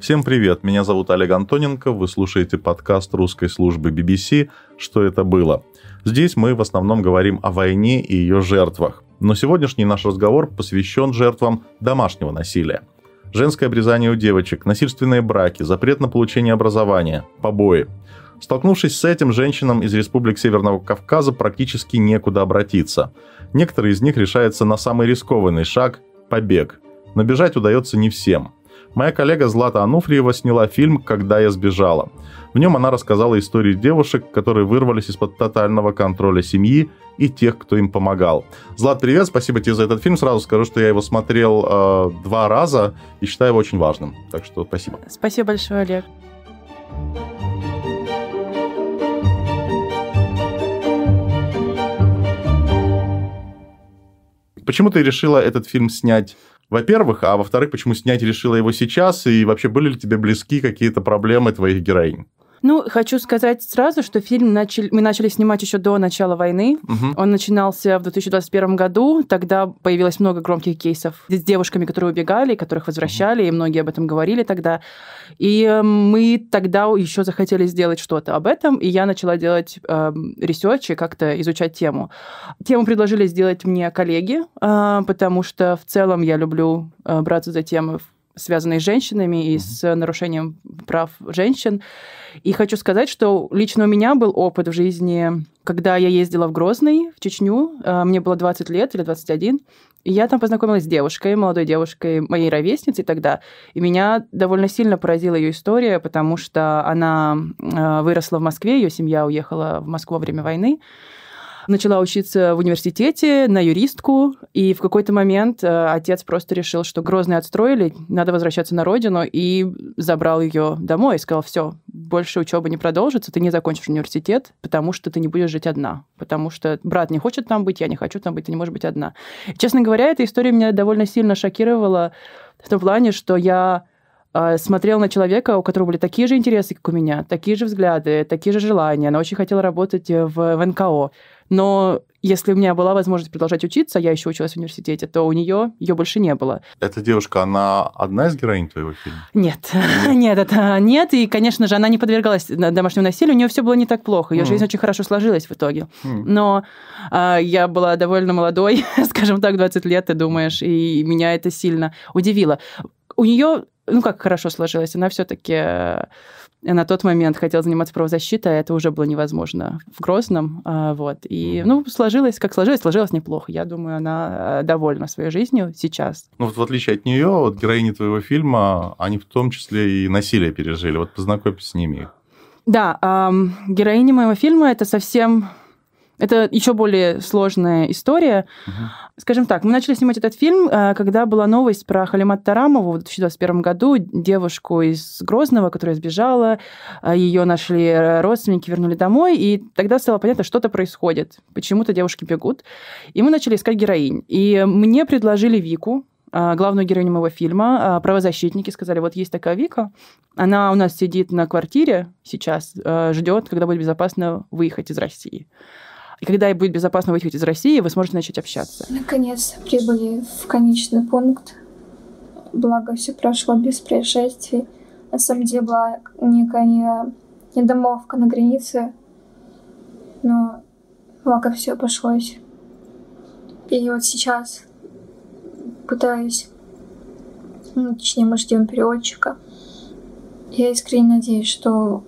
Всем привет, меня зовут Олег Антоненко, вы слушаете подкаст русской службы BBC «Что это было?». Здесь мы в основном говорим о войне и ее жертвах. Но сегодняшний наш разговор посвящен жертвам домашнего насилия. Женское обрезание у девочек, насильственные браки, запрет на получение образования, побои. Столкнувшись с этим, женщинам из республик Северного Кавказа практически некуда обратиться. Некоторые из них решаются на самый рискованный шаг – побег. Но бежать удается не всем – Моя коллега Злата Ануфриева сняла фильм «Когда я сбежала». В нем она рассказала истории девушек, которые вырвались из-под тотального контроля семьи и тех, кто им помогал. Злат, привет, спасибо тебе за этот фильм. Сразу скажу, что я его смотрел э, два раза и считаю его очень важным. Так что спасибо. Спасибо большое, Олег. Почему ты решила этот фильм снять во-первых, а во-вторых, почему снять решила его сейчас, и вообще были ли тебе близки какие-то проблемы твоих героинь? Ну, хочу сказать сразу, что фильм начали, мы начали снимать еще до начала войны. Угу. Он начинался в 2021 году. Тогда появилось много громких кейсов с девушками, которые убегали, которых возвращали, угу. и многие об этом говорили тогда. И э, мы тогда еще захотели сделать что-то об этом, и я начала делать э, ресерч и как-то изучать тему. Тему предложили сделать мне коллеги, э, потому что в целом я люблю э, браться за темы связанные с женщинами и с нарушением прав женщин. И хочу сказать, что лично у меня был опыт в жизни, когда я ездила в Грозный, в Чечню, э, мне было 20 лет или 21, и я там познакомилась с девушкой, молодой девушкой, моей ровесницей тогда. И меня довольно сильно поразила ее история, потому что она э, выросла в Москве, ее семья уехала в Москву во время войны. Начала учиться в университете на юристку, и в какой-то момент э, отец просто решил, что Грозный отстроили, надо возвращаться на родину, и забрал ее домой и сказал, все, больше учебы не продолжится, ты не закончишь университет, потому что ты не будешь жить одна, потому что брат не хочет там быть, я не хочу там быть, ты не можешь быть одна. Честно говоря, эта история меня довольно сильно шокировала в том плане, что я а, смотрел на человека, у которого были такие же интересы, как у меня, такие же взгляды, такие же желания. Она очень хотела работать э, в, в НКО. Но если у меня была возможность продолжать учиться, я еще училась в университете, то у нее ее больше не было. Эта девушка, она одна из героинь твоего фильма? Нет, нет, это нет. И, конечно же, она не подвергалась домашнему насилию, у нее все было не так плохо. Ее mm. жизнь очень хорошо сложилась в итоге. Mm. Но а, я была довольно молодой, скажем так, 20 лет, ты думаешь, и меня это сильно удивило. У нее ну как хорошо сложилось, она все-таки э, на тот момент хотела заниматься правозащитой, а это уже было невозможно в Грозном, а, вот. И, ну, сложилось, как сложилось, сложилось неплохо. Я думаю, она э, довольна своей жизнью сейчас. Ну, вот в отличие от нее, от героини твоего фильма, они в том числе и насилие пережили. Вот познакомься с ними. Да, эм, героиня моего фильма это совсем это еще более сложная история. Угу. Скажем так, мы начали снимать этот фильм, э, когда была новость про Халимат Тарамову в 2021 году, девушку из Грозного, которая сбежала, а ее нашли э, родственники, вернули домой, и тогда стало понятно, что-то происходит, почему-то девушки бегут. И мы начали искать героинь. И мне предложили Вику, э, главную героиню моего фильма, правозащитники сказали, вот есть такая Вика, она у нас сидит на квартире сейчас, ждет, когда будет безопасно выехать из России. И когда будет безопасно выехать из России, вы сможете начать общаться. Наконец прибыли в конечный пункт. Благо, все прошло без происшествий. На самом деле была некая недомовка на границе, но благо все обошлось. И вот сейчас пытаюсь, ну, точнее, мы ждем переводчика. Я искренне надеюсь, что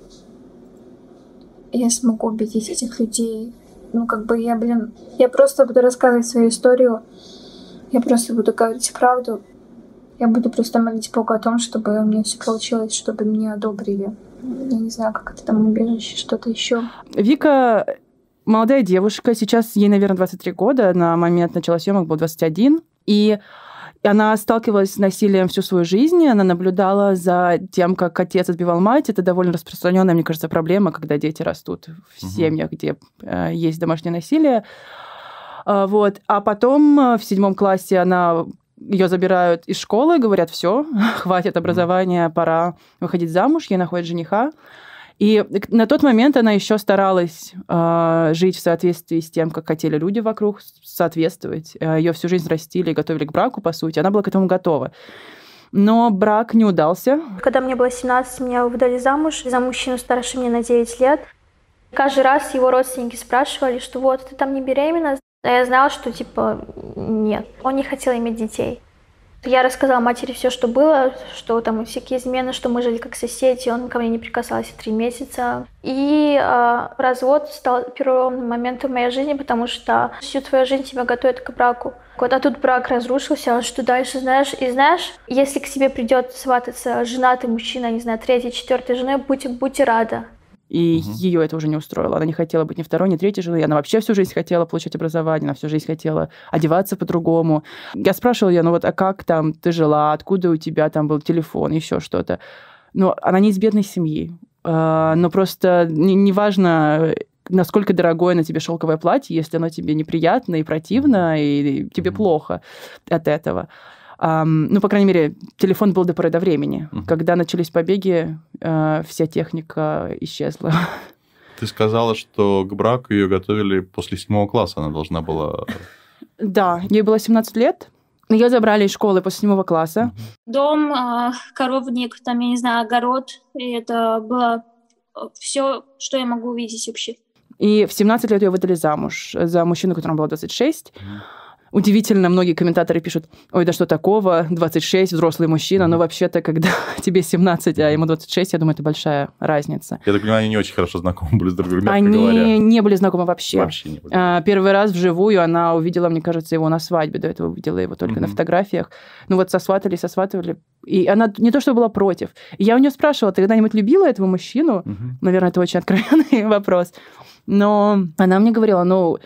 я смогу убедить этих людей ну, как бы я, блин, я просто буду рассказывать свою историю, я просто буду говорить правду, я буду просто молить Бога о том, чтобы у меня все получилось, чтобы меня одобрили. Я не знаю, как это там убежище, что-то еще. Вика молодая девушка, сейчас ей, наверное, 23 года, на момент начала съемок был 21, и и Она сталкивалась с насилием всю свою жизнь, она наблюдала за тем, как отец отбивал мать. Это довольно распространенная, мне кажется, проблема, когда дети растут в угу. семьях, где э, есть домашнее насилие. А, вот. А потом э, в седьмом классе она ее забирают из школы, говорят, все, хватит образования, пора выходить замуж, ей находят жениха. И на тот момент она еще старалась э, жить в соответствии с тем, как хотели люди вокруг, соответствовать. А, Ее всю жизнь растили и готовили к браку, по сути. Она была к этому готова. Но брак не удался. Когда мне было 17, меня выдали замуж за мужчину старше мне на 9 лет. Каждый раз его родственники спрашивали, что вот, ты там не беременна? А я знала, что типа нет. Он не хотел иметь детей. Я рассказала матери все, что было, что там всякие измены, что мы жили как соседи, он ко мне не прикасался три месяца. И э, развод стал переломным моментом в моей жизни, потому что всю твою жизнь тебя готовят к браку. Вот, а тут брак разрушился, а что дальше, знаешь? И знаешь, если к себе придет свататься женатый мужчина, не знаю, третий, четвертый жены, будь, будь рада. И угу. ее это уже не устроило. Она не хотела быть ни второй, ни третьей женой. Она вообще всю жизнь хотела получать образование, она всю жизнь хотела одеваться по-другому. Я спрашивала ее, ну вот, а как там ты жила, откуда у тебя там был телефон, еще что-то. Но она не из бедной семьи. А, но просто неважно, насколько дорогое на тебе шелковое платье, если оно тебе неприятно и противно, и тебе угу. плохо от этого ну, по крайней мере, телефон был до поры до времени. Угу. Когда начались побеги, э, вся техника исчезла. Ты сказала, что к браку ее готовили после седьмого класса, она должна была... Да, ей было 17 лет, ее забрали из школы после седьмого класса. Дом, а, коровник, там, я не знаю, огород. И это было э, все, что я могу увидеть вообще. И в 17 лет ее выдали замуж за мужчину, которому было 26. Удивительно, многие комментаторы пишут, ой, да что такого, 26, взрослый мужчина, но вообще-то, когда тебе 17, а ему 26, я думаю, это большая разница. Я так понимаю, они не очень хорошо знакомы были с друг другом, Они говоря. не были знакомы вообще. Вообще не были. А, первый раз вживую она увидела, мне кажется, его на свадьбе, до этого увидела его только mm-hmm. на фотографиях. Ну вот сосватали, сосватывали, и она не то, что была против. Я у нее спрашивала, ты когда-нибудь любила этого мужчину? Mm-hmm. Наверное, это очень откровенный вопрос. Но она мне говорила, ну,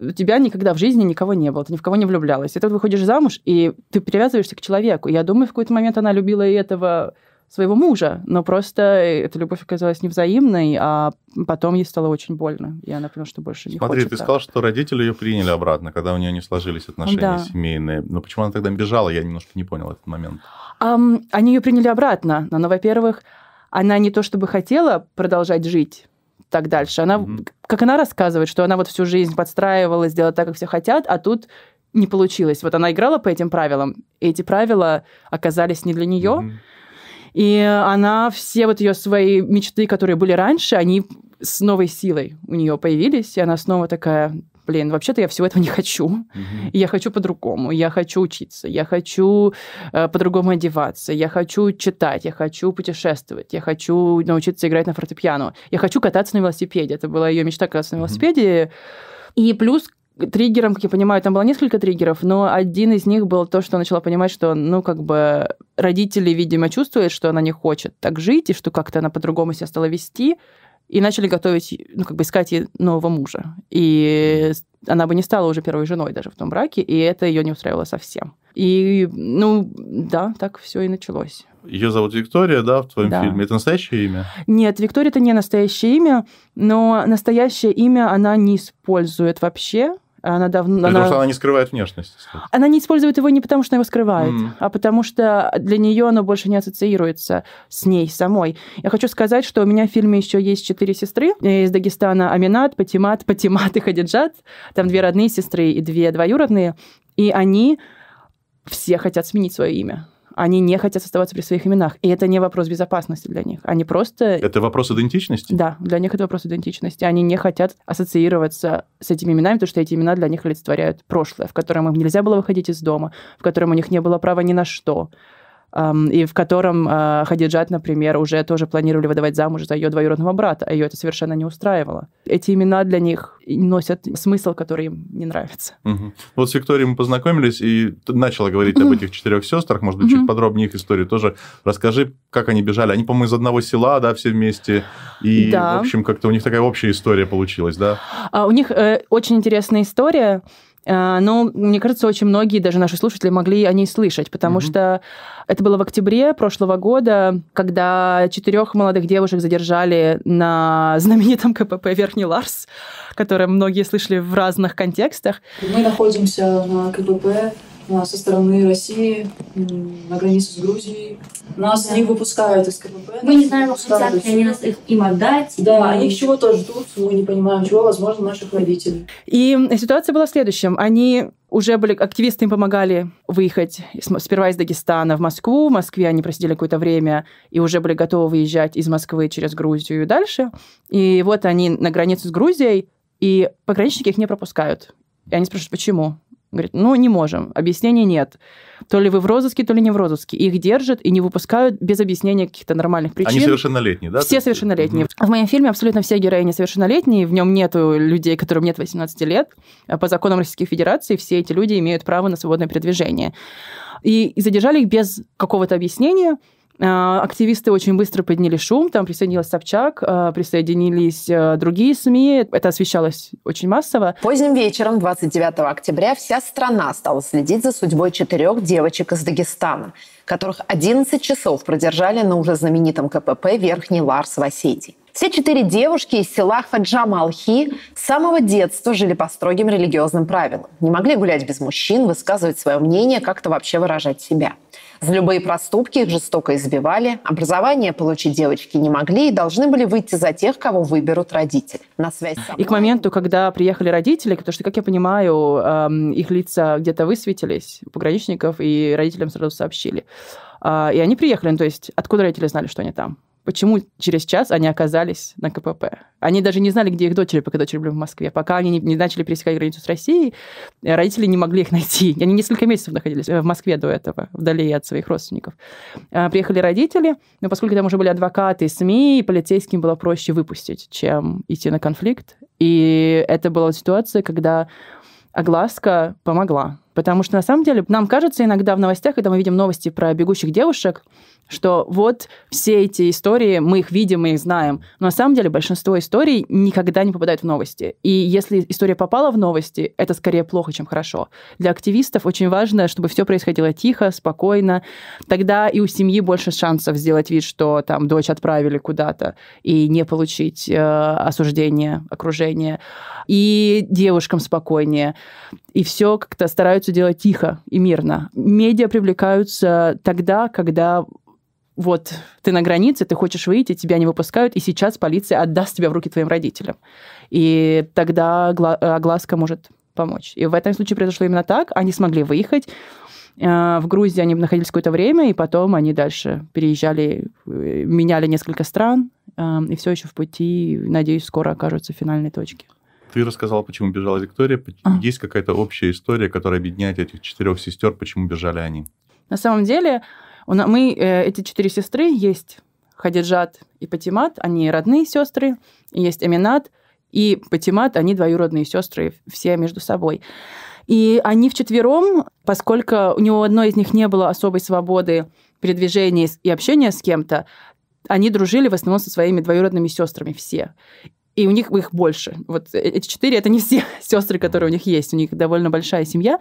у тебя никогда в жизни никого не было, ты ни в кого не влюблялась. И ты выходишь замуж, и ты привязываешься к человеку. Я думаю, в какой-то момент она любила и этого своего мужа, но просто эта любовь оказалась невзаимной, а потом ей стало очень больно, и она поняла, что больше не Смотри, хочет. Смотри, ты так. сказал, что родители ее приняли обратно, когда у нее не сложились отношения да. семейные. Но почему она тогда бежала? Я немножко не понял этот момент. Um, они ее приняли обратно, но, ну, во-первых, она не то чтобы хотела продолжать жить, так дальше. Она, mm-hmm. как она рассказывает, что она вот всю жизнь подстраивалась, делала так, как все хотят, а тут не получилось. Вот она играла по этим правилам, и эти правила оказались не для нее. Mm-hmm. И она все вот ее свои мечты, которые были раньше, они с новой силой у нее появились, и она снова такая, блин, вообще-то я всего этого не хочу. Mm-hmm. Я хочу по-другому, я хочу учиться, я хочу э, по-другому одеваться, я хочу читать, я хочу путешествовать, я хочу научиться играть на фортепиано, я хочу кататься на велосипеде. Это была ее мечта кататься на велосипеде. Mm-hmm. И плюс триггером, как я понимаю, там было несколько триггеров, но один из них был то, что она начала понимать, что, ну, как бы родители, видимо, чувствуют, что она не хочет так жить, и что как-то она по-другому себя стала вести, и начали готовить, ну, как бы искать ей нового мужа. И она бы не стала уже первой женой даже в том браке, и это ее не устраивало совсем. И, ну, да, так все и началось. Ее зовут Виктория, да, в твоем да. фильме. Это настоящее имя? Нет, Виктория это не настоящее имя, но настоящее имя она не использует вообще. Она давно... Потому что она не скрывает внешность. Кстати. Она не использует его не потому, что она его скрывает, mm. а потому что для нее оно больше не ассоциируется с ней самой. Я хочу сказать, что у меня в фильме еще есть четыре сестры из Дагестана. Аминат, Патимат, Патимат и Хадиджат. Там две родные сестры и две двоюродные. И они все хотят сменить свое имя они не хотят оставаться при своих именах. И это не вопрос безопасности для них. Они просто... Это вопрос идентичности? Да, для них это вопрос идентичности. Они не хотят ассоциироваться с этими именами, потому что эти имена для них олицетворяют прошлое, в котором им нельзя было выходить из дома, в котором у них не было права ни на что, и в котором а, Хадиджат, например, уже тоже планировали выдавать замуж за ее двоюродного брата, а ее это совершенно не устраивало. Эти имена для них носят смысл, который им не нравится. Угу. Вот с Викторией мы познакомились и начала говорить об этих четырех сестрах, может быть, чуть подробнее их историю тоже. Расскажи, как они бежали. Они, по-моему, из одного села, да, все вместе. И, да. в общем, как-то у них такая общая история получилась, да? А, у них э, очень интересная история. А, но мне кажется, очень многие, даже наши слушатели, могли о ней слышать, потому mm-hmm. что это было в октябре прошлого года, когда четырех молодых девушек задержали на знаменитом КПП Верхний Ларс, которое многие слышали в разных контекстах. Мы находимся на КПП Э, со стороны России на границе с Грузией. Нас да. не выпускают из КПП. Мы не знаем, хотят ли они нас их, им отдать. Да, они чего-то ждут, мы не понимаем, чего, возможно, наших родителей. И ситуация была в следующем. Они уже были активисты им помогали выехать сперва из Дагестана в Москву. В Москве они просидели какое-то время и уже были готовы выезжать из Москвы через Грузию и дальше. И вот они на границе с Грузией, и пограничники их не пропускают. И они спрашивают, почему? Говорит, ну, не можем, объяснений нет. То ли вы в розыске, то ли не в розыске. Их держат и не выпускают без объяснения каких-то нормальных причин. Они совершеннолетние, да? Все совершеннолетние. Mm-hmm. В моем фильме абсолютно все герои несовершеннолетние. в нем нет людей, которым нет 18 лет. А по законам Российской Федерации все эти люди имеют право на свободное передвижение. и задержали их без какого-то объяснения, а, активисты очень быстро подняли шум, там присоединилась Собчак, а, присоединились а, другие СМИ, это освещалось очень массово. Поздним вечером 29 октября вся страна стала следить за судьбой четырех девочек из Дагестана, которых 11 часов продержали на уже знаменитом КПП Верхний Ларс в Осетии. Все четыре девушки из села Хаджама Алхи с самого детства жили по строгим религиозным правилам. Не могли гулять без мужчин, высказывать свое мнение, как-то вообще выражать себя. За любые проступки их жестоко избивали, образование получить девочки не могли и должны были выйти за тех, кого выберут родители. На связь со мной... И к моменту, когда приехали родители, потому что, как я понимаю, эм, их лица где-то высветились, пограничников, и родителям сразу сообщили. А, и они приехали, ну, то есть откуда родители знали, что они там? почему через час они оказались на КПП. Они даже не знали, где их дочери, пока дочери были в Москве. Пока они не, не начали пересекать границу с Россией, э, родители не могли их найти. Они несколько месяцев находились э, в Москве до этого, вдали от своих родственников. А, приехали родители, но поскольку там уже были адвокаты, СМИ, полицейским было проще выпустить, чем идти на конфликт. И это была ситуация, когда огласка помогла. Потому что, на самом деле, нам кажется иногда в новостях, когда мы видим новости про бегущих девушек, что вот все эти истории, мы их видим, мы их знаем. Но на самом деле большинство историй никогда не попадают в новости. И если история попала в новости, это скорее плохо, чем хорошо. Для активистов очень важно, чтобы все происходило тихо, спокойно. Тогда и у семьи больше шансов сделать вид, что там дочь отправили куда-то и не получить э, осуждение, окружения И девушкам спокойнее. И все как-то стараются делать тихо и мирно. Медиа привлекаются тогда, когда вот ты на границе, ты хочешь выйти, тебя не выпускают, и сейчас полиция отдаст тебя в руки твоим родителям. И тогда э, огласка может помочь. И в этом случае произошло именно так. Они смогли выехать. Э, в Грузии они находились какое-то время, и потом они дальше переезжали, э, меняли несколько стран, и все еще в пути, надеюсь, скоро окажутся в финальной точке. Ты рассказала, почему бежала Виктория. А. Есть какая-то общая история, которая объединяет этих четырех сестер, почему бежали они? На самом деле, мы, э, эти четыре сестры, есть Хадиджат и Патимат, они родные сестры, есть Аминат и Патимат, они двоюродные сестры, все между собой. И они вчетвером, поскольку у него одной из них не было особой свободы передвижения и общения с кем-то, они дружили в основном со своими двоюродными сестрами все. И у них их больше. Вот э, эти четыре это не все сестры, которые у них есть. У них довольно большая семья.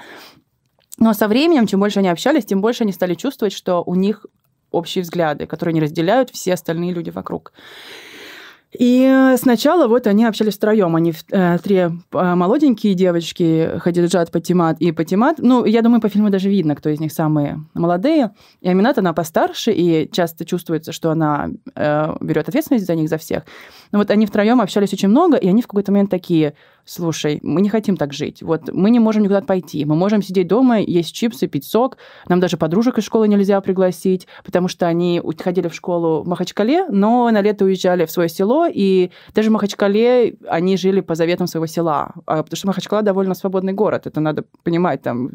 Но со временем, чем больше они общались, тем больше они стали чувствовать, что у них общие взгляды, которые не разделяют все остальные люди вокруг. И сначала вот они общались втроем. Они э, три э, молоденькие девочки, Хадиджат, Патимат и Патимат. Ну, я думаю, по фильму даже видно, кто из них самые молодые. И Аминат, она постарше, и часто чувствуется, что она э, берет ответственность за них, за всех. Но вот они втроем общались очень много, и они в какой-то момент такие, слушай, мы не хотим так жить, вот мы не можем никуда пойти, мы можем сидеть дома, есть чипсы, пить сок, нам даже подружек из школы нельзя пригласить, потому что они ходили в школу в Махачкале, но на лето уезжали в свое село, и даже в Махачкале они жили по заветам своего села, а, потому что Махачкала довольно свободный город, это надо понимать, там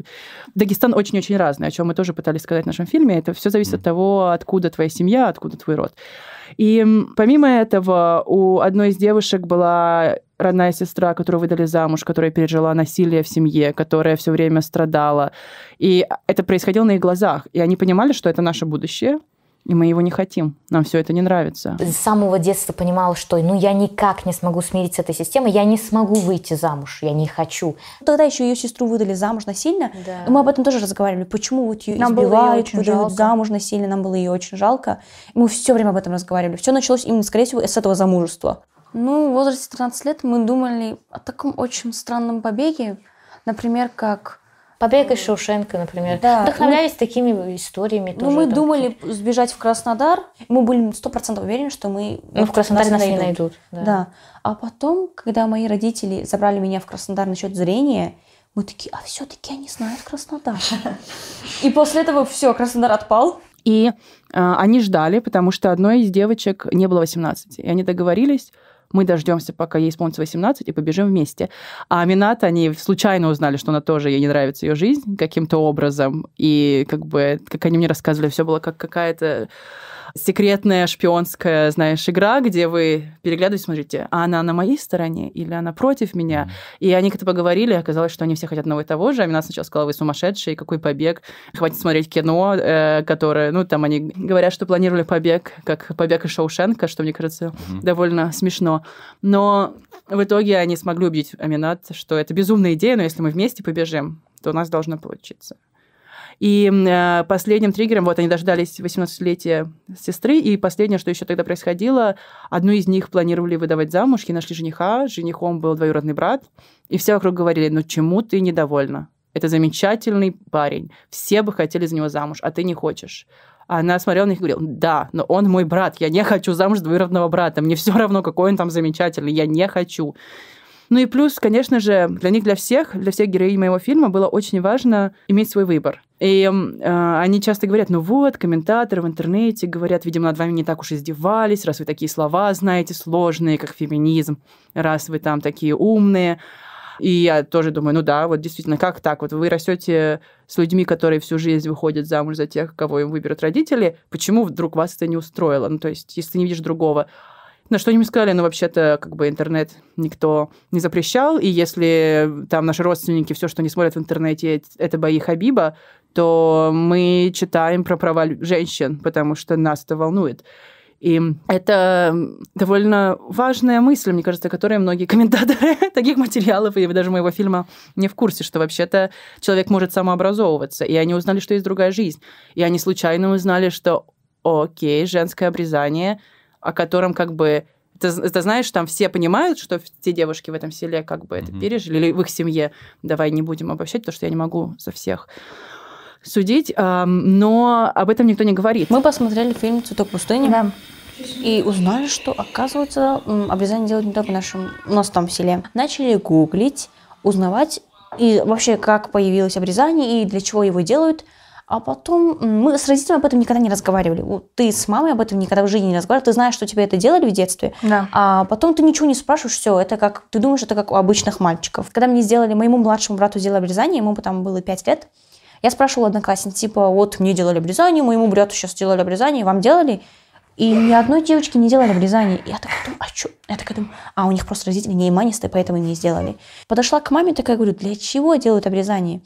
Дагестан очень-очень разный, о чем мы тоже пытались сказать в нашем фильме, это все зависит от того, откуда твоя семья, откуда твой род. И помимо этого, у одной из девушек была родная сестра, которую выдали замуж, которая пережила насилие в семье, которая все время страдала. И а, это происходило на их глазах. И они понимали, что это наше будущее, и мы его не хотим. Нам все это не нравится. С самого детства понимала, что ну я никак не смогу смириться с этой системой, я не смогу выйти замуж, я не хочу. Ну, тогда еще ее сестру выдали замуж насильно. Да. мы об этом тоже разговаривали. Почему вот ее нам избивают, ее выдают жалко. замуж насильно, нам было ее очень жалко. мы все время об этом разговаривали. Все началось именно, скорее всего, с этого замужества. Ну, в возрасте 13 лет мы думали о таком очень странном побеге. Например, как «Побег из Шоушенка», например. Да. Вдохновлялись мы... такими историями ну, тоже. Ну, мы там. думали типа. сбежать в Краснодар. Мы были сто процентов уверены, что мы... Ну, в Краснодаре нас, нас не найдут. Да. да. А потом, когда мои родители забрали меня в Краснодар насчет зрения, мы такие, а все-таки они знают Краснодар. И после этого все, Краснодар отпал. И а, они ждали, потому что одной из девочек не было 18. И они договорились, мы дождемся, пока ей исполнится 18, и побежим вместе. А Аминат, они случайно узнали, что она тоже, ей не нравится ее жизнь каким-то образом. И как бы, как они мне рассказывали, все было как какая-то секретная шпионская, знаешь, игра, где вы переглядываете, смотрите, а она на моей стороне или она против меня. Mm-hmm. И они как-то поговорили, оказалось, что они все хотят одного и того же. А сначала сказала, вы сумасшедшие, какой побег, хватит смотреть кино, э, которое, ну, там они говорят, что планировали побег, как побег из Шоушенка, что, мне кажется, mm-hmm. довольно смешно. Но в итоге они смогли убедить Аминат, что это безумная идея, но если мы вместе побежим, то у нас должно получиться. И э, последним триггером, вот они дождались 18-летия сестры, и последнее, что еще тогда происходило, одну из них планировали выдавать замуж, и нашли жениха, женихом был двоюродный брат, и все вокруг говорили, ну чему ты недовольна? Это замечательный парень, все бы хотели за него замуж, а ты не хочешь. Она смотрела на них и говорила, да, но он мой брат, я не хочу замуж двоюродного брата, мне все равно, какой он там замечательный, я не хочу. Ну и плюс, конечно же, для них, для всех, для всех героинь моего фильма было очень важно иметь свой выбор. И э, они часто говорят, ну вот, комментаторы в интернете говорят, видимо, над вами не так уж издевались, раз вы такие слова знаете сложные, как феминизм, раз вы там такие умные. И я тоже думаю, ну да, вот действительно, как так? Вот вы растете с людьми, которые всю жизнь выходят замуж за тех, кого им выберут родители, почему вдруг вас это не устроило? Ну, то есть, если ты не видишь другого. На что они мне сказали, ну, вообще-то, как бы интернет никто не запрещал, и если там наши родственники все, что они смотрят в интернете, это бои Хабиба, то мы читаем про права женщин, потому что нас это волнует. И это довольно важная мысль, мне кажется, которой многие комментаторы таких материалов и даже моего фильма не в курсе, что вообще-то человек может самообразовываться. И они узнали, что есть другая жизнь. И они случайно узнали, что окей, женское обрезание, о котором как бы это ты знаешь, там все понимают, что все девушки в этом селе как бы mm-hmm. это пережили, или в их семье. Давай не будем обобщать, потому что я не могу за всех судить, но об этом никто не говорит. Мы посмотрели фильм «Цветок пустыни». Да. И узнали, что, оказывается, обрезание делают не только в нашем, у нас там в селе. Начали гуглить, узнавать, и вообще, как появилось обрезание, и для чего его делают. А потом мы с родителями об этом никогда не разговаривали. ты с мамой об этом никогда в жизни не разговаривал. Ты знаешь, что тебе это делали в детстве. Да. А потом ты ничего не спрашиваешь, все, это как, ты думаешь, это как у обычных мальчиков. Когда мне сделали, моему младшему брату сделали обрезание, ему там было 5 лет, я спрашивала одноклассниц, типа, вот мне делали обрезание, моему брату сейчас делали обрезание, вам делали? И ни одной девочки не делали обрезание. И я такая думаю, а что? Я такая думаю, а у них просто родители не иманистые, поэтому не сделали. Подошла к маме такая, говорю, для чего делают обрезание?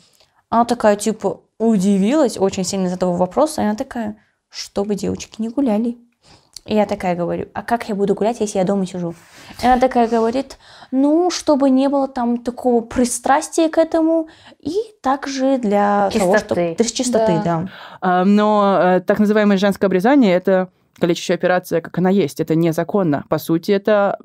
Она такая, типа, удивилась очень сильно из этого вопроса. И она такая, чтобы девочки не гуляли. И я такая говорю, а как я буду гулять, если я дома сижу? И она такая говорит, ну, чтобы не было там такого пристрастия к этому, и также для чистоты. того, чтобы... Для чистоты, да. да. А, но э, так называемое женское обрезание – это калечащая операция, как она есть. Это незаконно. По сути, это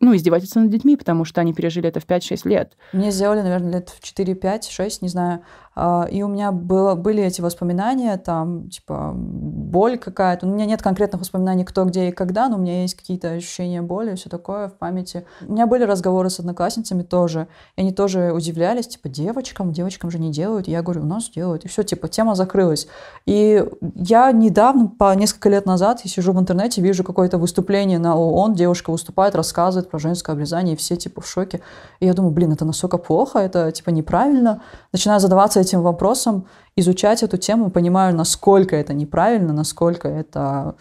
ну, издевательство над детьми, потому что они пережили это в 5-6 лет. Мне сделали, наверное, лет в 4-5-6, не знаю. А, и у меня было, были эти воспоминания, там, типа, боль какая-то. У меня нет конкретных воспоминаний, кто, где и когда, но у меня есть какие-то ощущения боли и все такое в памяти. У меня были разговоры с одноклассницами тоже. И они тоже удивлялись, типа, девочкам, девочкам же не делают. я говорю, у нас делают. И все, типа, тема закрылась. И я недавно, по несколько лет назад, я сижу в интернете, вижу какое-то выступление на ООН, девушка выступает, рассказывает про женское обрезание, и все, типа, в шоке. И я думаю, блин, это настолько плохо, это, типа, неправильно. Начинаю задаваться этим вопросом, изучать эту тему, понимаю, насколько это неправильно, насколько это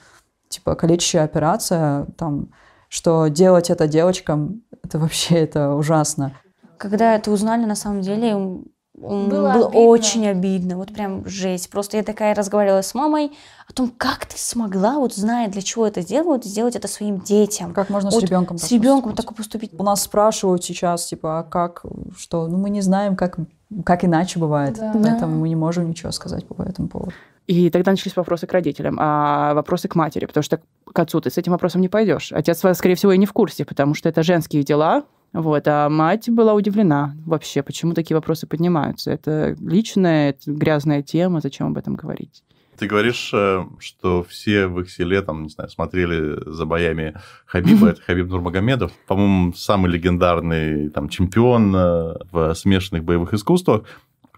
типа калечащая операция, там, что делать это девочкам, это вообще это ужасно. Когда это узнали, на самом деле, было, было очень обидно, вот прям жесть. Просто я такая разговаривала с мамой о том, как ты смогла, вот зная, для чего это делают, сделать это своим детям. Как можно вот с ребенком так С ребенком так поступить. У нас спрашивают сейчас, типа, а как, что? Ну, мы не знаем, как, как иначе бывает. Да. Поэтому да. мы не можем ничего сказать по этому поводу. И тогда начались вопросы к родителям, а вопросы к матери, потому что к отцу ты с этим вопросом не пойдешь. Отец, скорее всего, и не в курсе, потому что это женские дела, вот, а мать была удивлена вообще, почему такие вопросы поднимаются. Это личная, это грязная тема, зачем об этом говорить? Ты говоришь, э, что все в их селе, там, не знаю, смотрели за боями Хабиба, это Хабиб Нурмагомедов, по-моему, самый легендарный там чемпион э, в смешанных боевых искусствах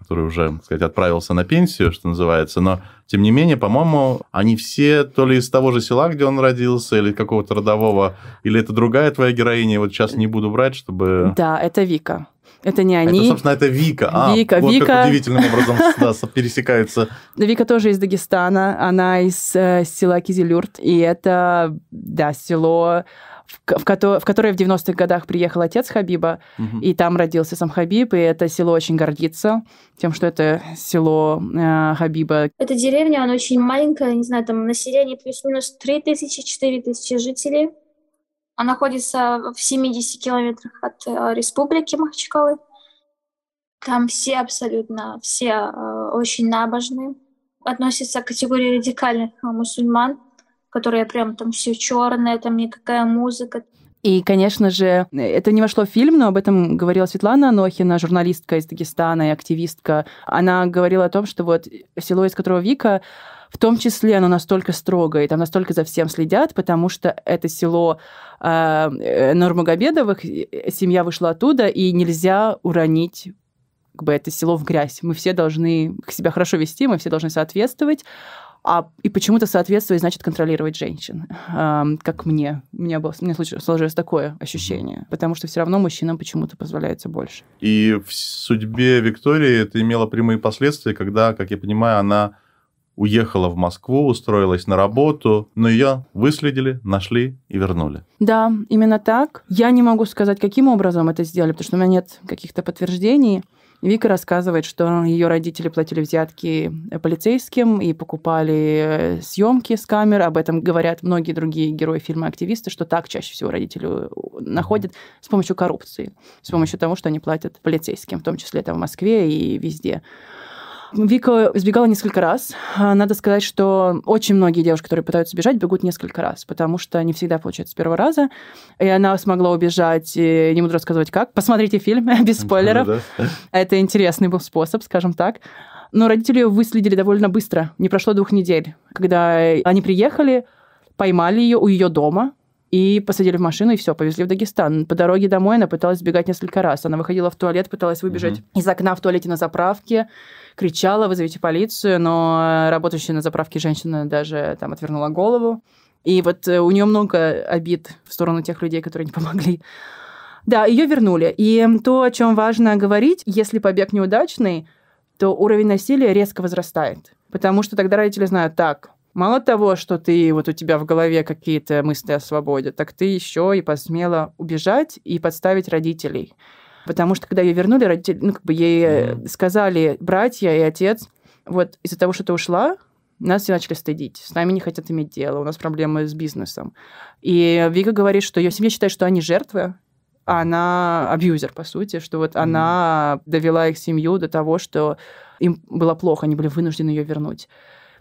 который уже, так сказать, отправился на пенсию, что называется, но, тем не менее, по-моему, они все то ли из того же села, где он родился, или какого-то родового, или это другая твоя героиня, вот сейчас не буду брать, чтобы... Да, это Вика. Это не а они. Это, собственно, это Вика. А, Вика, вот Вика. как удивительным образом да, пересекается. Вика тоже из Дагестана, она из э, села Кизилюрт, и это, да, село в, в, в которое в 90-х годах приехал отец Хабиба, угу. и там родился сам Хабиб, и это село очень гордится тем, что это село э, Хабиба. Эта деревня, она очень маленькая, не знаю, там население плюс-минус 3 тысячи, 4 тысячи жителей. Она находится в 70 километрах от э, республики Махачкалы. Там все абсолютно, все э, очень набожные, относятся к категории радикальных э, мусульман – которая прям там все черное, там никакая музыка. И, конечно же, это не вошло в фильм, но об этом говорила Светлана Анохина, журналистка из Дагестана и активистка. Она говорила о том, что вот село, из которого Вика, в том числе оно настолько строгое и там настолько за всем следят, потому что это село а, э, Нурмагомедовых, э, семья вышла оттуда, и нельзя уронить как бы это село в грязь. Мы все должны себя хорошо вести, мы все должны соответствовать а, и почему-то соответствовать значит контролировать женщин, эм, как мне. У меня, было, у меня сложилось такое ощущение, потому что все равно мужчинам почему-то позволяется больше. И в судьбе Виктории это имело прямые последствия, когда, как я понимаю, она уехала в Москву, устроилась на работу, но ее выследили, нашли и вернули. Да, именно так. Я не могу сказать, каким образом это сделали, потому что у меня нет каких-то подтверждений. Вика рассказывает, что ее родители платили взятки э, полицейским и покупали э, съемки с камер. Об этом говорят многие другие герои фильма «Активисты», что так чаще всего родители э, находят с помощью коррупции, с помощью того, что они платят полицейским, в том числе там в Москве и везде. Вика сбегала несколько раз. А, надо сказать, что очень многие девушки, которые пытаются бежать, бегут несколько раз, потому что не всегда получается с первого раза. И она смогла убежать, и не буду рассказывать как. Посмотрите фильм, без спойлеров. Это интересный был способ, скажем так. Но родители ее выследили довольно быстро, не прошло двух недель. Когда они приехали, поймали ее у ее дома, и посадили в машину, и все, повезли в Дагестан. По дороге домой она пыталась сбегать несколько раз. Она выходила в туалет, пыталась выбежать угу. из окна в туалете на заправке кричала, вызовите полицию, но работающая на заправке женщина даже там отвернула голову. И вот э, у нее много обид в сторону тех людей, которые не помогли. Да, ее вернули. И то, о чем важно говорить, если побег неудачный, то уровень насилия резко возрастает. Потому что тогда родители знают, так, мало того, что ты вот у тебя в голове какие-то мысли о свободе, так ты еще и посмела убежать и подставить родителей. Потому что, когда ее вернули, родители, ну, как бы ей mm-hmm. сказали братья и отец, вот из-за того, что ты ушла, нас все начали стыдить, с нами не хотят иметь дело, у нас проблемы с бизнесом. И Вика говорит, что ее семья считает, что они жертвы, а она абьюзер, по сути, что вот mm. она довела их семью до того, что им было плохо, они были вынуждены ее вернуть.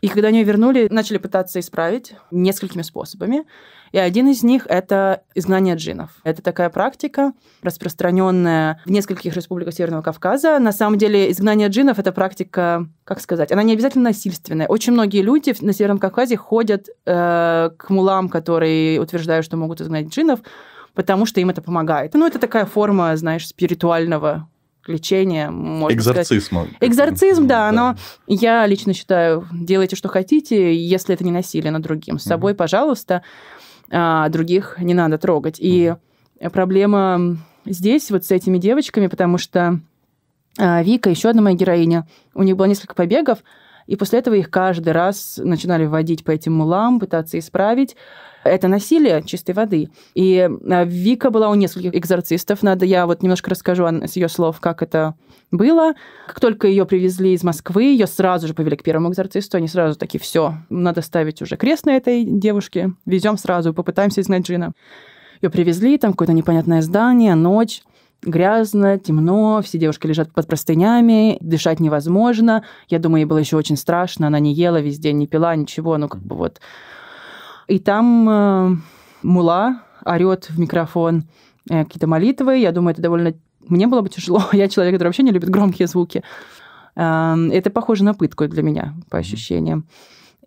И когда они ее вернули, начали пытаться исправить несколькими способами. И один из них — это изгнание джинов. Это такая практика, распространенная в нескольких республиках Северного Кавказа. На самом деле изгнание джинов — это практика, как сказать, она не обязательно насильственная. Очень многие люди на Северном Кавказе ходят э, к мулам, которые утверждают, что могут изгнать джинов, потому что им это помогает. Ну, это такая форма, знаешь, спиритуального лечения, можно Экзорцизм. сказать. Экзорцизм, да, да, но я лично считаю, делайте, что хотите, если это не насилие над другим. С собой, угу. пожалуйста а других не надо трогать. И проблема здесь вот с этими девочками, потому что а, Вика, еще одна моя героиня, у них было несколько побегов, и после этого их каждый раз начинали вводить по этим мулам, пытаться исправить. Это насилие чистой воды. И э, Вика была у нескольких экзорцистов. Надо я вот немножко расскажу с ее слов, как это было. Как только ее привезли из Москвы, ее сразу же повели к первому экзорцисту. Они сразу такие, все, надо ставить уже крест на этой девушке. Везем сразу, попытаемся изгнать Джина. Ее привезли, там какое-то непонятное здание, ночь грязно, темно, все девушки лежат под простынями, дышать невозможно. Я думаю, ей было еще очень страшно, она не ела весь день, не пила ничего, ну как бы вот. И там э, мула орет в микрофон э, какие-то молитвы. Я думаю, это довольно... Мне было бы тяжело. Я человек, который вообще не любит громкие звуки. Э, это похоже на пытку для меня, по ощущениям.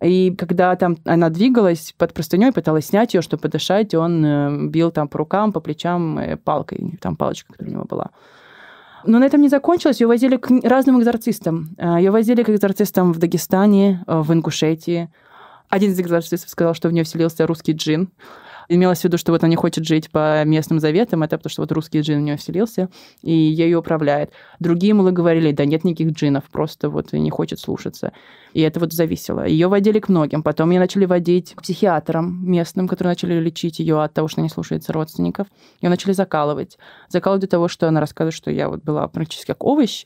И когда там она двигалась под простыней, пыталась снять ее, чтобы подышать, он э, бил там по рукам, по плечам э, палкой, там палочка, которая у него была. Но на этом не закончилось. Ее возили к разным экзорцистам. Э, ее возили к экзорцистам в Дагестане, в Ингушетии. Один из экзорцистов сказал, что в нее вселился русский джин. Имелось в виду, что вот она не хочет жить по местным заветам, это потому что вот русский джин в нее вселился, и ее управляет. Другие мулы говорили, да нет никаких джинов, просто вот не хочет слушаться. И это вот зависело. Ее водили к многим. Потом ее начали водить к психиатрам местным, которые начали лечить ее от того, что не слушается родственников. Ее начали закалывать. Закалывать до того, что она рассказывает, что я вот была практически как овощ,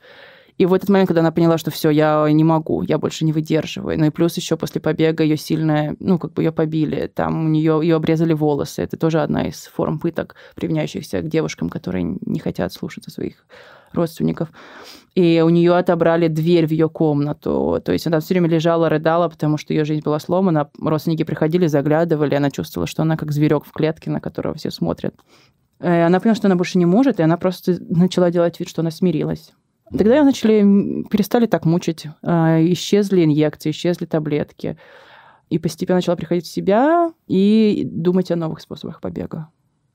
и в этот момент, когда она поняла, что все, я не могу, я больше не выдерживаю. Ну и плюс еще после побега ее сильно, ну как бы ее побили, там у нее ее обрезали волосы. Это тоже одна из форм пыток, применяющихся к девушкам, которые не хотят слушаться своих родственников. И у нее отобрали дверь в ее комнату. То есть она все время лежала, рыдала, потому что ее жизнь была сломана. Родственники приходили, заглядывали, она чувствовала, что она как зверек в клетке, на которого все смотрят. И э, она поняла, что она больше не может, и она просто начала делать вид, что она смирилась. Тогда ее начали, перестали так мучить. А, исчезли инъекции, исчезли таблетки. И постепенно начала приходить в себя и думать о новых способах побега.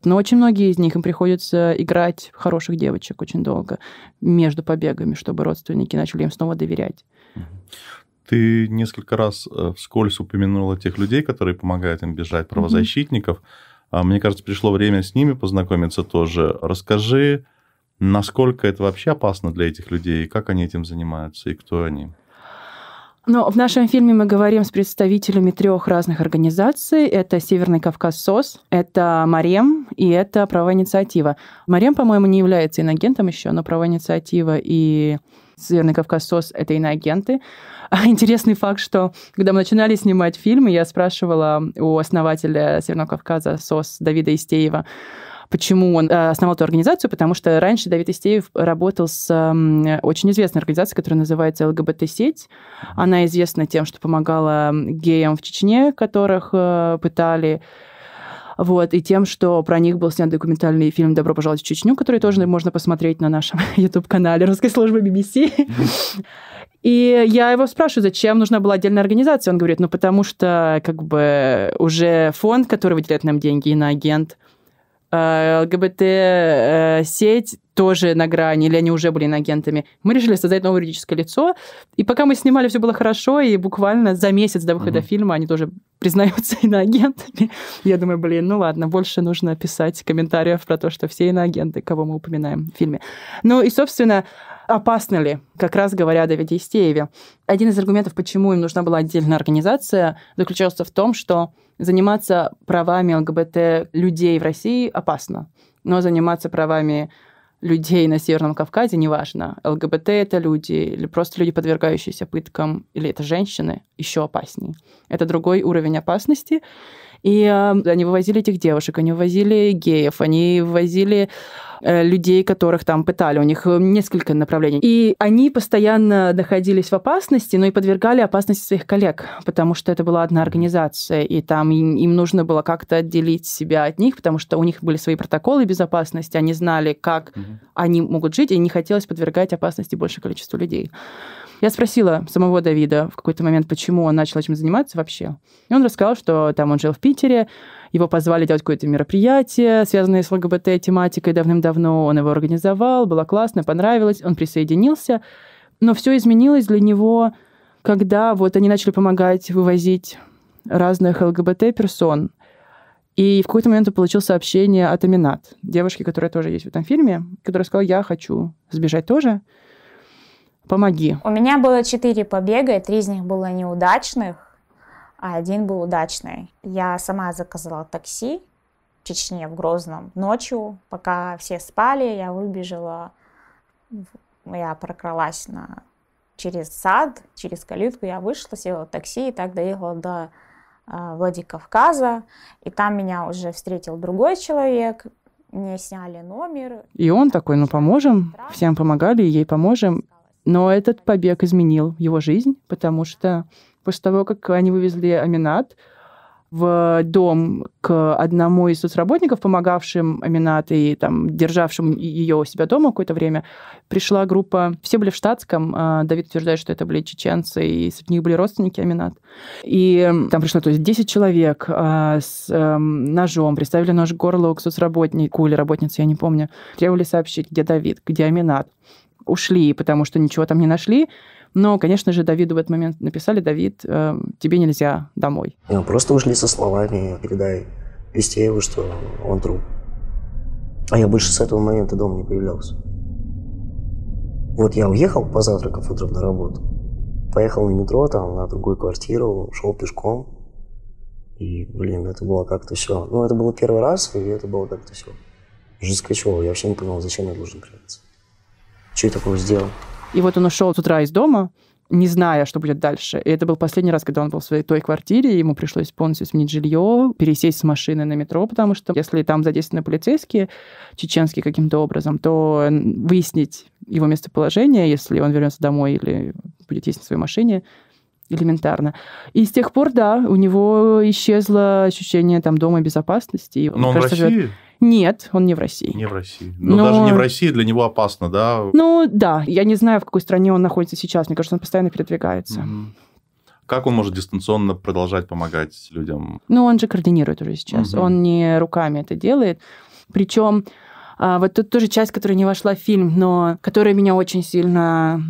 Но очень многие из них им приходится играть хороших девочек очень долго между побегами, чтобы родственники начали им снова доверять. Ты несколько раз э, вскользь упомянула тех людей, которые помогают им бежать, правозащитников. Mm-hmm. Мне кажется, пришло время с ними познакомиться тоже. Расскажи, насколько это вообще опасно для этих людей, и как они этим занимаются, и кто они? Но ну, в нашем фильме мы говорим с представителями трех разных организаций. Это Северный Кавказ СОС, это Марем и это Правовая инициатива. Марем, по-моему, не является иногентом еще, но Правовая инициатива и Северный Кавказ СОС — это иноагенты. А интересный факт, что когда мы начинали снимать фильмы, я спрашивала у основателя Северного Кавказа СОС Давида Истеева, Почему он э, основал эту организацию? Потому что раньше Давид Истеев работал с очень известной организацией, которая называется ЛГБТ-сеть. Она известна тем, что помогала геям в Чечне, которых э, пытали вот, и тем, что про них был снят документальный фильм «Добро пожаловать в Чечню», который тоже можно посмотреть на нашем YouTube-канале русской службы BBC. И я его спрашиваю, зачем нужна была отдельная организация? Он говорит, ну потому что как бы уже фонд, который выделяет нам деньги, и на агент, Э, ЛГБТ-сеть э, тоже на грани, или они уже были агентами. Мы решили создать новое юридическое лицо. И пока мы снимали, все было хорошо, и буквально за месяц до выхода mm-hmm. фильма они тоже признаются иноагентами. Я думаю, блин, ну ладно, больше нужно писать комментариев про то, что все иноагенты, кого мы упоминаем в фильме. Ну и, собственно, опасно ли, как раз говоря о Давиде Истееве. Один из аргументов, почему им нужна была отдельная организация, заключался в том, что заниматься правами ЛГБТ людей в России опасно но заниматься правами людей на Северном Кавказе, неважно, ЛГБТ это люди, или просто люди, подвергающиеся пыткам, или это женщины, еще опаснее. Это другой уровень опасности. И эм, они вывозили этих девушек, они вывозили геев, они вывозили э, людей, которых там пытали. У них э, несколько направлений. И они постоянно находились в опасности, но и подвергали опасности своих коллег, потому что это была одна организация, и там им нужно было как-то отделить себя от них, потому что у них были свои протоколы безопасности, они знали, как угу. они могут жить, и не хотелось подвергать опасности большее количество людей. Я спросила самого Давида в какой-то момент, почему он начал этим заниматься вообще. И он рассказал, что там он жил в Питере, его позвали делать какое-то мероприятие, связанное с ЛГБТ-тематикой давным-давно. Он его организовал, было классно, понравилось, он присоединился. Но все изменилось для него, когда вот они начали помогать вывозить разных ЛГБТ-персон. И в какой-то момент он получил сообщение от Аминат, девушки, которая тоже есть в этом фильме, которая сказала, я хочу сбежать тоже. Помоги. У меня было четыре побега, и три из них было неудачных, а один был удачный. Я сама заказала такси в Чечне, в Грозном, ночью, пока все спали, я выбежала, я прокралась на через сад, через калитку я вышла, села в такси и так доехала до э, Владикавказа. И там меня уже встретил другой человек, мне сняли номер. И он такой, ну поможем, всем помогали, ей поможем. Но этот побег изменил его жизнь, потому что после того, как они вывезли Аминат в дом к одному из соцработников, помогавшим Аминат и там, державшим ее у себя дома какое-то время, пришла группа, все были в штатском, а Давид утверждает, что это были чеченцы, и среди них были родственники Аминат. И там пришло то есть, 10 человек а, с эм, ножом, представили нож к горлу к соцработнику или работнице, я не помню, требовали сообщить, где Давид, где Аминат ушли, потому что ничего там не нашли. Но, конечно же, Давиду в этот момент написали, Давид, э, тебе нельзя домой. Ну, просто ушли со словами, передай Истееву, что он труп. А я больше с этого момента дома не появлялся. Вот я уехал, позавтракав утром на работу, поехал на метро, там, на другую квартиру, шел пешком. И, блин, это было как-то все. Ну, это было первый раз, и это было как-то все. Жестко чего, я вообще не понял, зачем я должен прятаться что я такого сделал? И вот он ушел с утра из дома, не зная, что будет дальше. И это был последний раз, когда он был в своей той квартире, ему пришлось полностью сменить жилье, пересесть с машины на метро, потому что если там задействованы полицейские, чеченские каким-то образом, то выяснить его местоположение, если он вернется домой или будет есть на своей машине, элементарно. И с тех пор, да, у него исчезло ощущение там дома безопасности. Но он в России? Живет... Нет, он не в России. Не в России. Но, ну, Но даже не в России для него опасно, да? Ну да, я не знаю, в какой стране он находится сейчас. Мне кажется, он постоянно передвигается. mm Как он может дистанционно продолжать помогать людям? Ну, он же координирует уже сейчас. Угу. Он не руками это делает. Причем а, вот тут тоже часть, которая не вошла в фильм, но которая меня очень сильно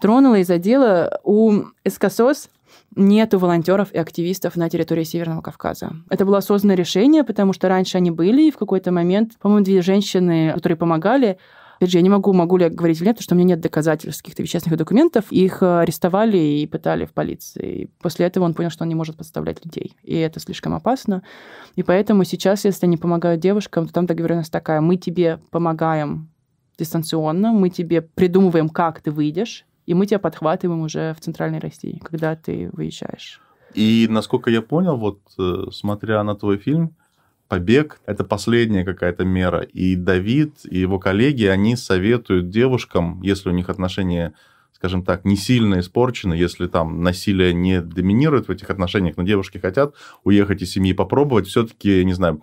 тронула и задела. У Эскосос нету волонтеров и активистов на территории Северного Кавказа. Это было осознанное решение, потому что раньше они были, и в какой-то момент, по-моему, две женщины, которые помогали, Опять же, я не могу, могу ли я говорить или нет, потому что у меня нет доказательств каких-то вещественных документов. Их э, арестовали и пытали в полиции. И после этого он понял, что он не может подставлять людей. И это слишком опасно. И поэтому сейчас, если они помогают девушкам, то там договоренность такая, мы тебе помогаем дистанционно, мы тебе придумываем, как ты выйдешь, и мы тебя подхватываем уже в центральной России, когда ты выезжаешь. И насколько я понял, вот э, смотря на твой фильм, побег – это последняя какая-то мера. И Давид, и его коллеги, они советуют девушкам, если у них отношения, скажем так, не сильно испорчены, если там насилие не доминирует в этих отношениях, но девушки хотят уехать из семьи, попробовать все-таки, не знаю,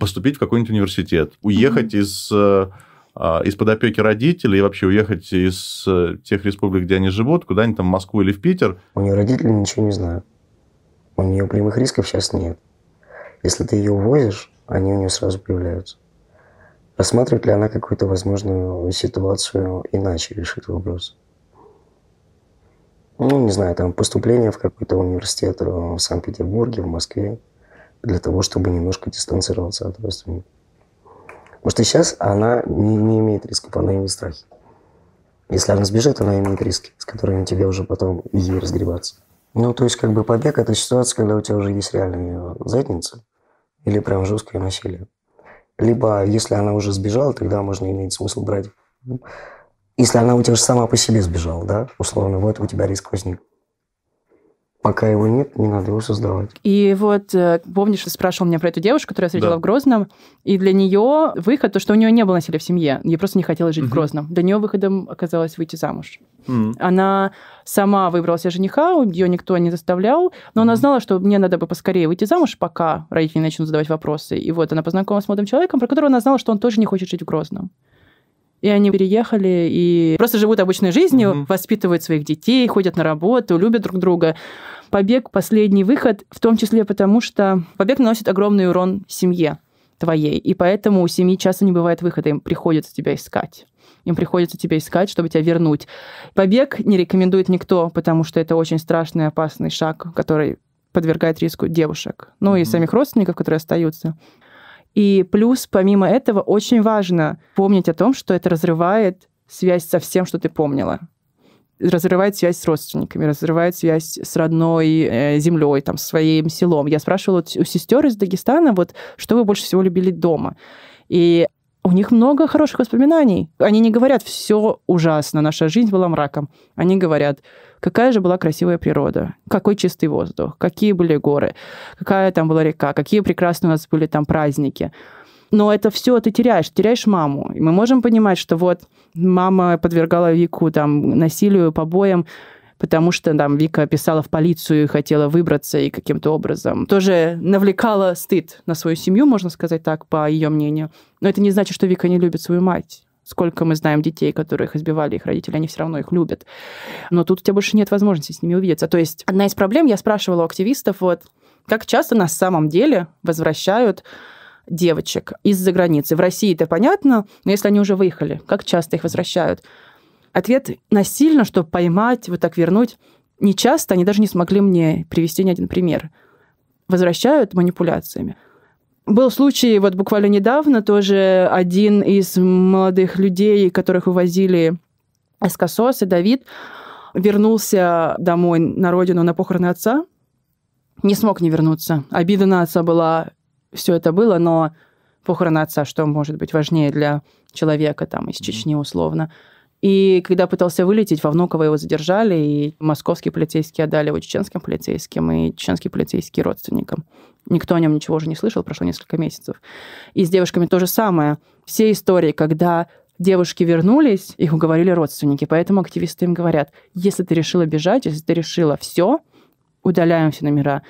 поступить в какой-нибудь университет, уехать mm-hmm. из э, а, из-под опеки родителей и вообще уехать из э, тех республик, где они живут, куда-нибудь там в Москву или в Питер. У нее родители ничего не знают. У нее прямых рисков сейчас нет. Если ты ее увозишь, они у нее сразу появляются. Рассматривает ли она какую-то возможную ситуацию иначе решит вопрос? Ну, не знаю, там поступление в какой-то университет в Санкт-Петербурге, в Москве, для того, чтобы немножко дистанцироваться от родственников. Потому что сейчас она не, не имеет рисков, она имеет страхи. Если она сбежит, она имеет риски, с которыми тебе уже потом ей разгребаться. Ну, то есть, как бы побег – это ситуация, когда у тебя уже есть реальная задница или прям жесткое насилие. Либо, если она уже сбежала, тогда можно иметь смысл брать. Если она у тебя же сама по себе сбежала, да, условно, вот у тебя риск возник. Пока его нет, не надо его создавать. И вот, э, помнишь, ты спрашивал меня про эту девушку, которую я встретила да. в Грозном, и для нее выход, то, что у нее не было насилия в семье, ей просто не хотелось жить угу. в Грозном. Для нее выходом оказалось выйти замуж. Угу. Она сама выбрала себе жениха, ее никто не заставлял, но она знала, что мне надо бы поскорее выйти замуж, пока родители начнут задавать вопросы. И вот она познакомилась с молодым человеком, про которого она знала, что он тоже не хочет жить в Грозном и они переехали и просто живут обычной жизнью, угу. воспитывают своих детей, ходят на работу, любят друг друга побег — последний выход, в том числе потому, что побег наносит огромный урон семье твоей, и поэтому у семьи часто не бывает выхода, им приходится тебя искать. Им приходится тебя искать, чтобы тебя вернуть. Побег не рекомендует никто, потому что это очень страшный опасный шаг, который подвергает риску девушек, ну mm-hmm. и самих родственников, которые остаются. И плюс, помимо этого, очень важно помнить о том, что это разрывает связь со всем, что ты помнила разрывает связь с родственниками, разрывает связь с родной э, землей, там, своим селом. Я спрашивала у сестер из Дагестана, вот, что вы больше всего любили дома. И у них много хороших воспоминаний. Они не говорят, все ужасно, наша жизнь была мраком. Они говорят, какая же была красивая природа, какой чистый воздух, какие были горы, какая там была река, какие прекрасные у нас были там праздники но это все ты теряешь, теряешь маму. И мы можем понимать, что вот мама подвергала Вику там насилию, побоям, потому что там Вика писала в полицию и хотела выбраться и каким-то образом тоже навлекала стыд на свою семью, можно сказать так, по ее мнению. Но это не значит, что Вика не любит свою мать. Сколько мы знаем детей, которых избивали их родители, они все равно их любят. Но тут у тебя больше нет возможности с ними увидеться. То есть одна из проблем, я спрашивала у активистов, вот, как часто на самом деле возвращают девочек из-за границы. В России это понятно, но если они уже выехали, как часто их возвращают? Ответ насильно, чтобы поймать, вот так вернуть. Не часто, они даже не смогли мне привести ни один пример. Возвращают манипуляциями. Был случай, вот буквально недавно, тоже один из молодых людей, которых увозили эскосос и Давид, вернулся домой на родину на похороны отца, не смог не вернуться. Обида на отца была все это было, но похороны отца, что может быть важнее для человека там из Чечни условно. И когда пытался вылететь, во Внуково его задержали, и московские полицейские отдали его чеченским полицейским и чеченские полицейские родственникам. Никто о нем ничего уже не слышал, прошло несколько месяцев. И с девушками то же самое. Все истории, когда девушки вернулись, их уговорили родственники, поэтому активисты им говорят, если ты решила бежать, если ты решила все, удаляем все номера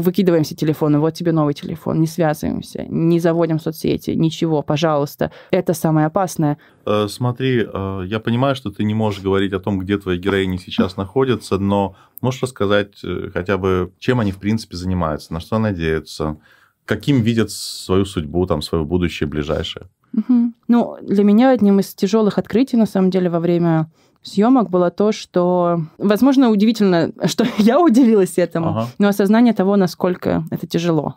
выкидываем все телефоны, вот тебе новый телефон, не связываемся, не заводим соцсети, ничего, пожалуйста. Это самое опасное. Э, смотри, э, я понимаю, что ты не можешь говорить о том, где твои героини сейчас находятся, но можешь рассказать э, хотя бы, чем они, в принципе, занимаются, на что надеются, каким видят свою судьбу, там, свое будущее ближайшее? Угу. Ну, для меня одним из тяжелых открытий, на самом деле, во время съемок было то, что, возможно, удивительно, что я удивилась этому, ага. но осознание того, насколько это тяжело.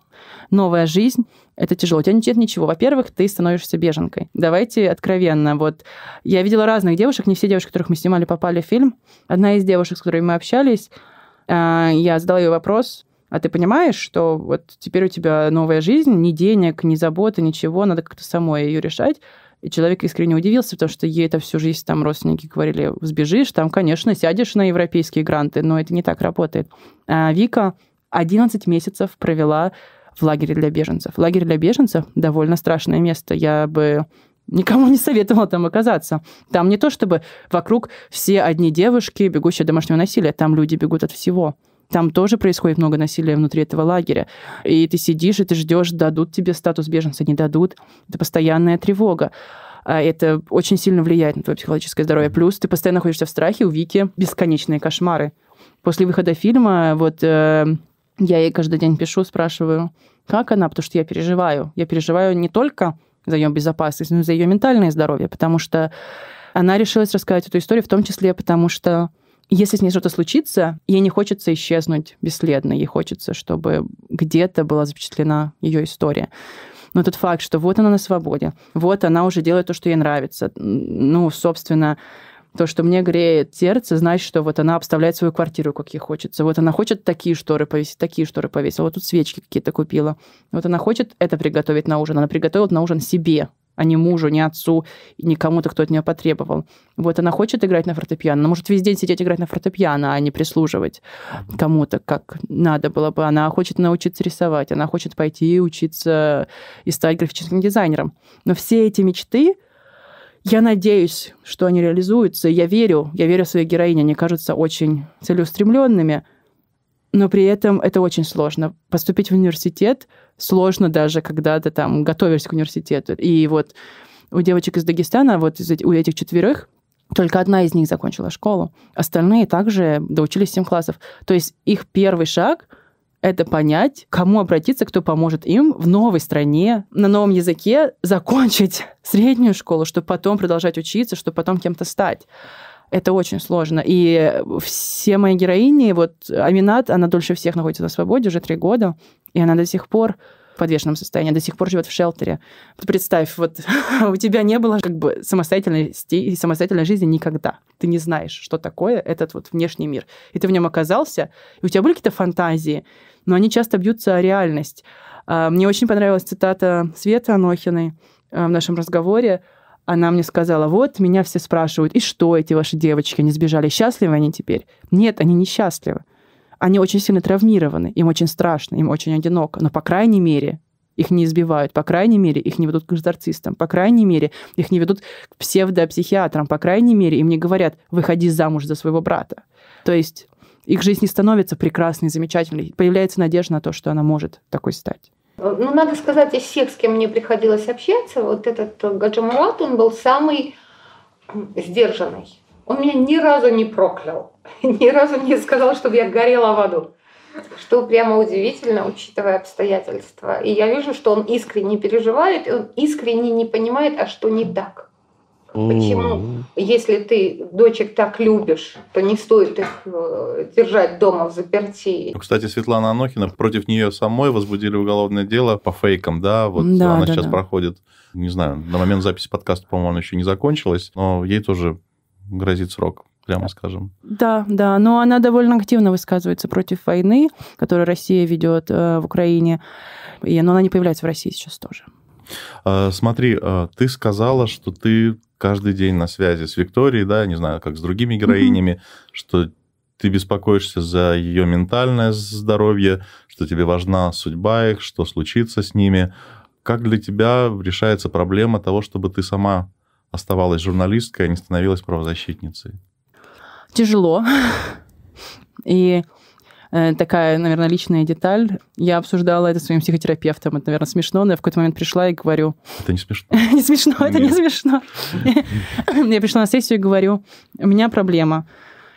Новая жизнь это тяжело. У тебя нет ничего. Во-первых, ты становишься беженкой. Давайте откровенно. Вот я видела разных девушек, не все девушки, которых мы снимали, попали в фильм. Одна из девушек, с которой мы общались, э, я задала ей вопрос, а ты понимаешь, что вот теперь у тебя новая жизнь, ни денег, ни заботы, ничего, надо как-то самой ее решать. И человек искренне удивился, потому что ей это всю жизнь там родственники говорили, сбежишь, там, конечно, сядешь на европейские гранты, но это не так работает. А Вика 11 месяцев провела в лагере для беженцев. Лагерь для беженцев довольно страшное место. Я бы никому не советовала там оказаться. Там не то чтобы вокруг все одни девушки, бегущие от домашнего насилия, там люди бегут от всего. Там тоже происходит много насилия внутри этого лагеря. И ты сидишь, и ты ждешь, дадут тебе статус беженца, не дадут. Это постоянная тревога а это очень сильно влияет на твое психологическое здоровье. Плюс ты постоянно находишься в страхе, у Вики бесконечные кошмары. После выхода фильма вот э, я ей каждый день пишу, спрашиваю, как она, потому что я переживаю. Я переживаю не только за ее безопасность, но и за ее ментальное здоровье, потому что она решилась рассказать эту историю, в том числе потому что если с ней что-то случится, ей не хочется исчезнуть бесследно, ей хочется, чтобы где-то была запечатлена ее история. Но тот факт, что вот она на свободе, вот она уже делает то, что ей нравится, ну, собственно, то, что мне греет сердце, значит, что вот она обставляет свою квартиру, как ей хочется. Вот она хочет такие шторы повесить, такие шторы повесить. Вот тут свечки какие-то купила. Вот она хочет это приготовить на ужин. Она приготовила на ужин себе а не мужу, не отцу, не кому-то, кто от нее потребовал. Вот она хочет играть на фортепиано, она может весь день сидеть играть на фортепиано, а не прислуживать кому-то, как надо было бы. Она хочет научиться рисовать, она хочет пойти учиться и стать графическим дизайнером. Но все эти мечты, я надеюсь, что они реализуются, я верю, я верю в свои героини, они кажутся очень целеустремленными – но при этом это очень сложно. Поступить в университет сложно даже, когда ты там готовишься к университету. И вот у девочек из Дагестана, вот из, у этих четверых, только одна из них закончила школу. Остальные также доучились 7 классов. То есть их первый шаг — это понять, кому обратиться, кто поможет им в новой стране, на новом языке закончить среднюю школу, чтобы потом продолжать учиться, чтобы потом кем-то стать это очень сложно. И все мои героини, вот Аминат, она дольше всех находится на свободе, уже три года, и она до сих пор в подвешенном состоянии, до сих пор живет в шелтере. Представь, вот у тебя не было как бы самостоятельности и самостоятельной жизни никогда. Ты не знаешь, что такое этот вот внешний мир. И ты в нем оказался, и у тебя были какие-то фантазии, но они часто бьются о реальность. А, мне очень понравилась цитата Светы Анохиной э, в нашем разговоре. Она мне сказала, вот, меня все спрашивают, и что эти ваши девочки, они сбежали, счастливы они теперь? Нет, они несчастливы. Они очень сильно травмированы, им очень страшно, им очень одиноко, но, по крайней мере, их не избивают, по крайней мере, их не ведут к экзорцистам, по крайней мере, их не ведут к псевдопсихиатрам, по крайней мере, им не говорят «выходи замуж за своего брата». То есть их жизнь не становится прекрасной, замечательной, появляется надежда на то, что она может такой стать. Э, ну, надо сказать, из всех, с кем мне приходилось общаться, вот этот э, Гаджамурат, он был самый сдержанный. Он меня ни разу не проклял, ни разу не сказал, чтобы я горела в аду. Что прямо удивительно, учитывая обстоятельства. И я вижу, что он искренне переживает, и он искренне не понимает, а что не так. Почему, если ты дочек так любишь, то не стоит их э, держать дома в заперти? Ну, кстати, Светлана Анохина, против нее самой возбудили уголовное дело по фейкам, да? Вот да, она да, сейчас да. проходит, не знаю, на момент записи подкаста, по-моему, она еще не закончилась, но ей тоже грозит срок прямо скажем. Да, да, но она довольно активно высказывается против войны, которую Россия ведет э, в Украине, и, но она не появляется в России сейчас тоже. А, смотри, а, ты сказала, что ты каждый день на связи с Викторией, да, не знаю, как с другими героинями, mm-hmm. что ты беспокоишься за ее ментальное здоровье, что тебе важна судьба их, что случится с ними. Как для тебя решается проблема того, чтобы ты сама оставалась журналисткой, а не становилась правозащитницей? Тяжело. И Э, такая, наверное, личная деталь. Я обсуждала это своим психотерапевтом. Это, наверное, смешно, но я в какой-то момент пришла и говорю... Это не смешно. Не смешно, это не смешно. Я пришла на сессию и говорю, у меня проблема.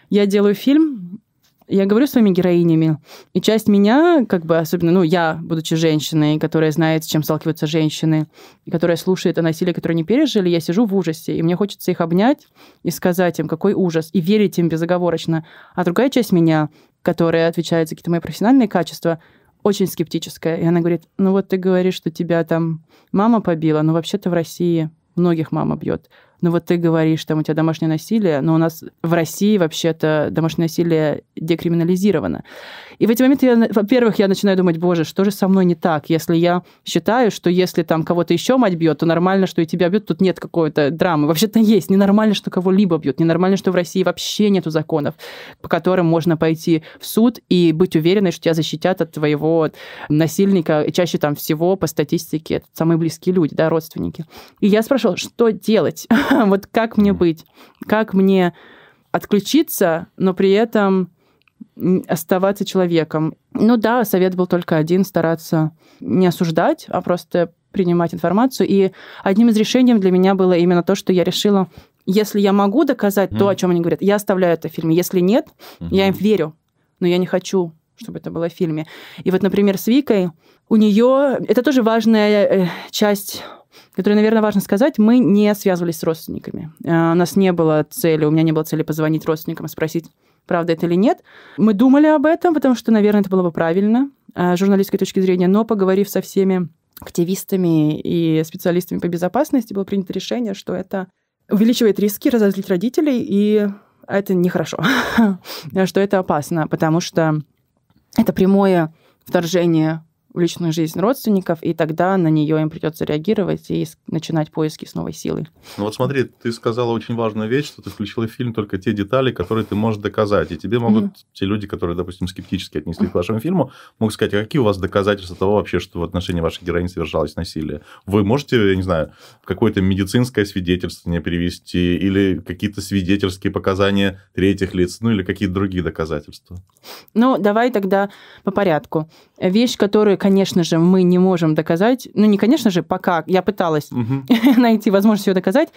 Я делаю фильм, я говорю с своими героинями, и часть меня, как бы особенно, ну, я, будучи женщиной, которая знает, с чем сталкиваются женщины, и которая слушает о насилии, которое не пережили, я сижу в ужасе, и мне хочется их обнять и сказать им, какой ужас, и верить им безоговорочно. А другая часть меня которая отвечает за какие-то мои профессиональные качества, очень скептическая. И она говорит, ну вот ты говоришь, что тебя там мама побила, но вообще-то в России многих мама бьет. Ну вот ты говоришь, там у тебя домашнее насилие, но у нас в России вообще-то домашнее насилие декриминализировано. И в эти моменты, я, во-первых, я начинаю думать, боже, что же со мной не так, если я считаю, что если там кого-то еще мать бьет, то нормально, что и тебя бьют, тут нет какой-то драмы. Вообще-то есть. Ненормально, что кого-либо бьют. Ненормально, что в России вообще нету законов, по которым можно пойти в суд и быть уверенной, что тебя защитят от твоего насильника. чаще там всего по статистике это самые близкие люди, да, родственники. И я спрашивала, что делать? вот как мне быть? Как мне отключиться, но при этом оставаться человеком. Ну да, совет был только один, стараться не осуждать, а просто принимать информацию. И одним из решений для меня было именно то, что я решила, если я могу доказать mm. то, о чем они говорят, я оставляю это в фильме. Если нет, mm-hmm. я им верю, но я не хочу чтобы это было в фильме. И вот, например, с Викой, у нее, это тоже важная э, часть которую, наверное, важно сказать, мы не связывались с родственниками. А, у нас не было цели, у меня не было цели позвонить родственникам и спросить, правда это или нет. Мы думали об этом, потому что, наверное, это было бы правильно э, с журналистской точки зрения, но поговорив со всеми активистами и специалистами по безопасности, было принято решение, что это увеличивает риски разозлить родителей, и это нехорошо, что это опасно, потому что это прямое вторжение в личную жизнь родственников, и тогда на нее им придется реагировать и начинать поиски с новой силой. Ну вот смотри, ты сказала очень важную вещь, что ты включила в фильм только те детали, которые ты можешь доказать. И тебе могут mm-hmm. те люди, которые, допустим, скептически отнесли к вашему фильму, могут сказать, а какие у вас доказательства того вообще, что в отношении вашей героини совершалось насилие? Вы можете, я не знаю, какое-то медицинское свидетельство не привести или какие-то свидетельские показания третьих лиц, ну или какие-то другие доказательства? Ну, давай тогда по порядку. Вещь, которую конечно же, мы не можем доказать, ну не конечно же, пока я пыталась угу. найти возможность ее доказать,